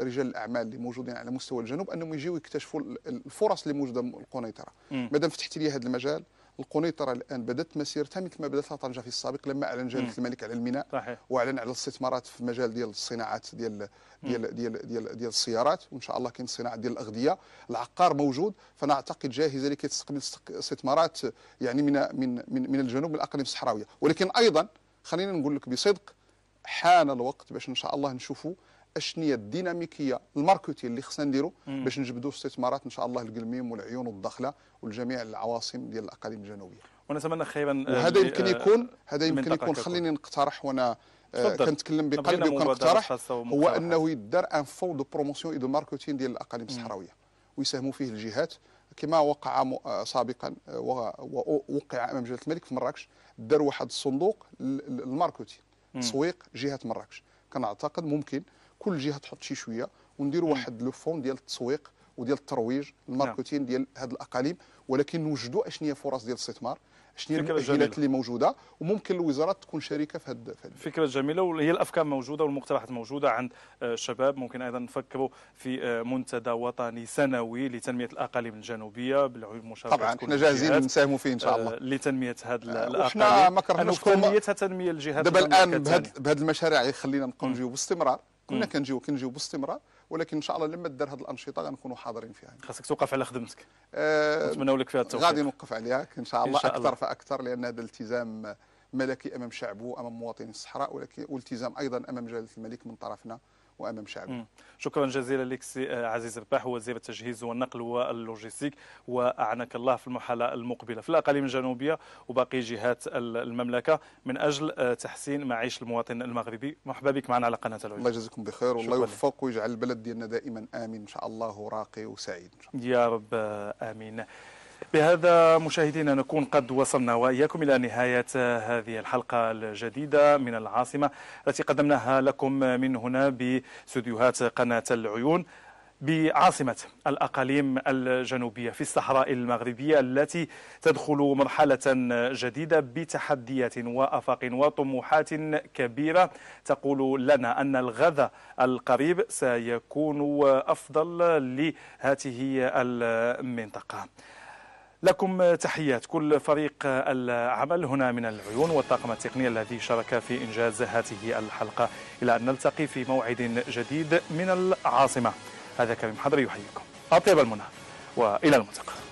رجال الاعمال اللي موجودين على مستوى الجنوب انهم يجيو يكتشفوا الفرص اللي موجوده القنيطره مادام فتحت لي هذا المجال القنيطره الان بدات مسيرتها من كما بداتها طنجه في السابق لما اعلن جلاله الملك على الميناء صحيح. واعلن على الاستثمارات في مجال ديال الصناعات ديال ديال ديال ديال, ديال السيارات وان شاء الله كاين صناعه ديال الاغذيه العقار موجود فنعتقد جاهزه لكي تستقبل استثمارات يعني من من من, من الجنوب من الاقاليم الصحراويه ولكن ايضا خلينا نقول لك بصدق حان الوقت باش ان شاء الله نشوفوا اشنية الديناميكيه الماركتين اللي خصنا نديرو باش نجبدوا استثمارات ان شاء الله القلميم والعيون والضخله ولجميع العواصم ديال الاقاليم الجنوبيه ونتمنى خيرا آه، وهذا يمكن آه، يكون هذا يمكن يكون خليني نقترح وانا آه، كنتكلم بقلبي وكنقترح هو انه يدار ان فون دو بروموسيون اي دو ماركتين ديال الاقاليم الصحراويه ويساهموا فيه الجهات كما وقع سابقا ووقع امام جلاله الملك في مراكش دار واحد الصندوق الماركتين تسويق جهه مراكش كنعتقد ممكن كل جهه تحط شي شويه ونديروا واحد لو فون ديال التسويق وديال الترويج الماركتين نعم. ديال هاد الاقاليم ولكن نوجدوا اشنو هي فرص ديال الاستثمار شنو هي المؤهلات اللي موجوده وممكن الوزارات تكون شريكه في هذا فكره جميله وهي الافكار موجوده والمقترحات موجوده عند آه، الشباب ممكن ايضا نفكروا في آه، منتدى وطني سنوي لتنميه الاقاليم الجنوبيه بالعيون المشاركه طبعا احنا جاهزين نساهموا فيه ان شاء الله آه، لتنميه هذه الاقاليم احنا ما كرهناش تنميه الجهات دابا الان بهذه المشاريع اللي خلينا نبقاو نجيو باستمرار كنا كنجيو كنجيو باستمرار ولكن ان شاء الله لما دار هذه الانشطه غنكونوا حاضرين فيها خاصك توقف على خدمتك آه، نتمنى أه لك فيها التوفيق غادي نوقف عليها ان شاء الله إن شاء اكثر الله. فاكثر لان هذا التزام ملكي امام شعبه امام مواطني الصحراء ولكن والتزام ايضا امام جلاله الملك من طرفنا وامام شعبه. شكرا جزيلا لك آه، عزيز رباح وزير التجهيز والنقل واللوجستيك واعانك الله في المرحله المقبله في الاقاليم الجنوبيه وباقي جهات المملكه من اجل آه، تحسين معيشه المواطن المغربي مرحبا بك معنا على قناه العود الله يجزيكم بخير والله يوفق ويجعل البلد ديالنا دائما امن ان شاء الله وراقي وسعيد إن شاء الله. يا رب امين بهذا مشاهدينا نكون قد وصلنا وإياكم إلى نهاية هذه الحلقة الجديدة من العاصمة التي قدمناها لكم من هنا باستديوهات قناة العيون بعاصمة الأقاليم الجنوبية في الصحراء المغربية التي تدخل مرحلة جديدة بتحديات وأفاق وطموحات كبيرة تقول لنا أن الغد القريب سيكون أفضل لهذه المنطقة لكم تحيات كل فريق العمل هنا من العيون والطاقم التقني الذي شارك في إنجاز هذه الحلقة إلى أن نلتقي في موعد جديد من العاصمة هذا كريم حضري يحييكم أطيب المنى وإلى الملتقى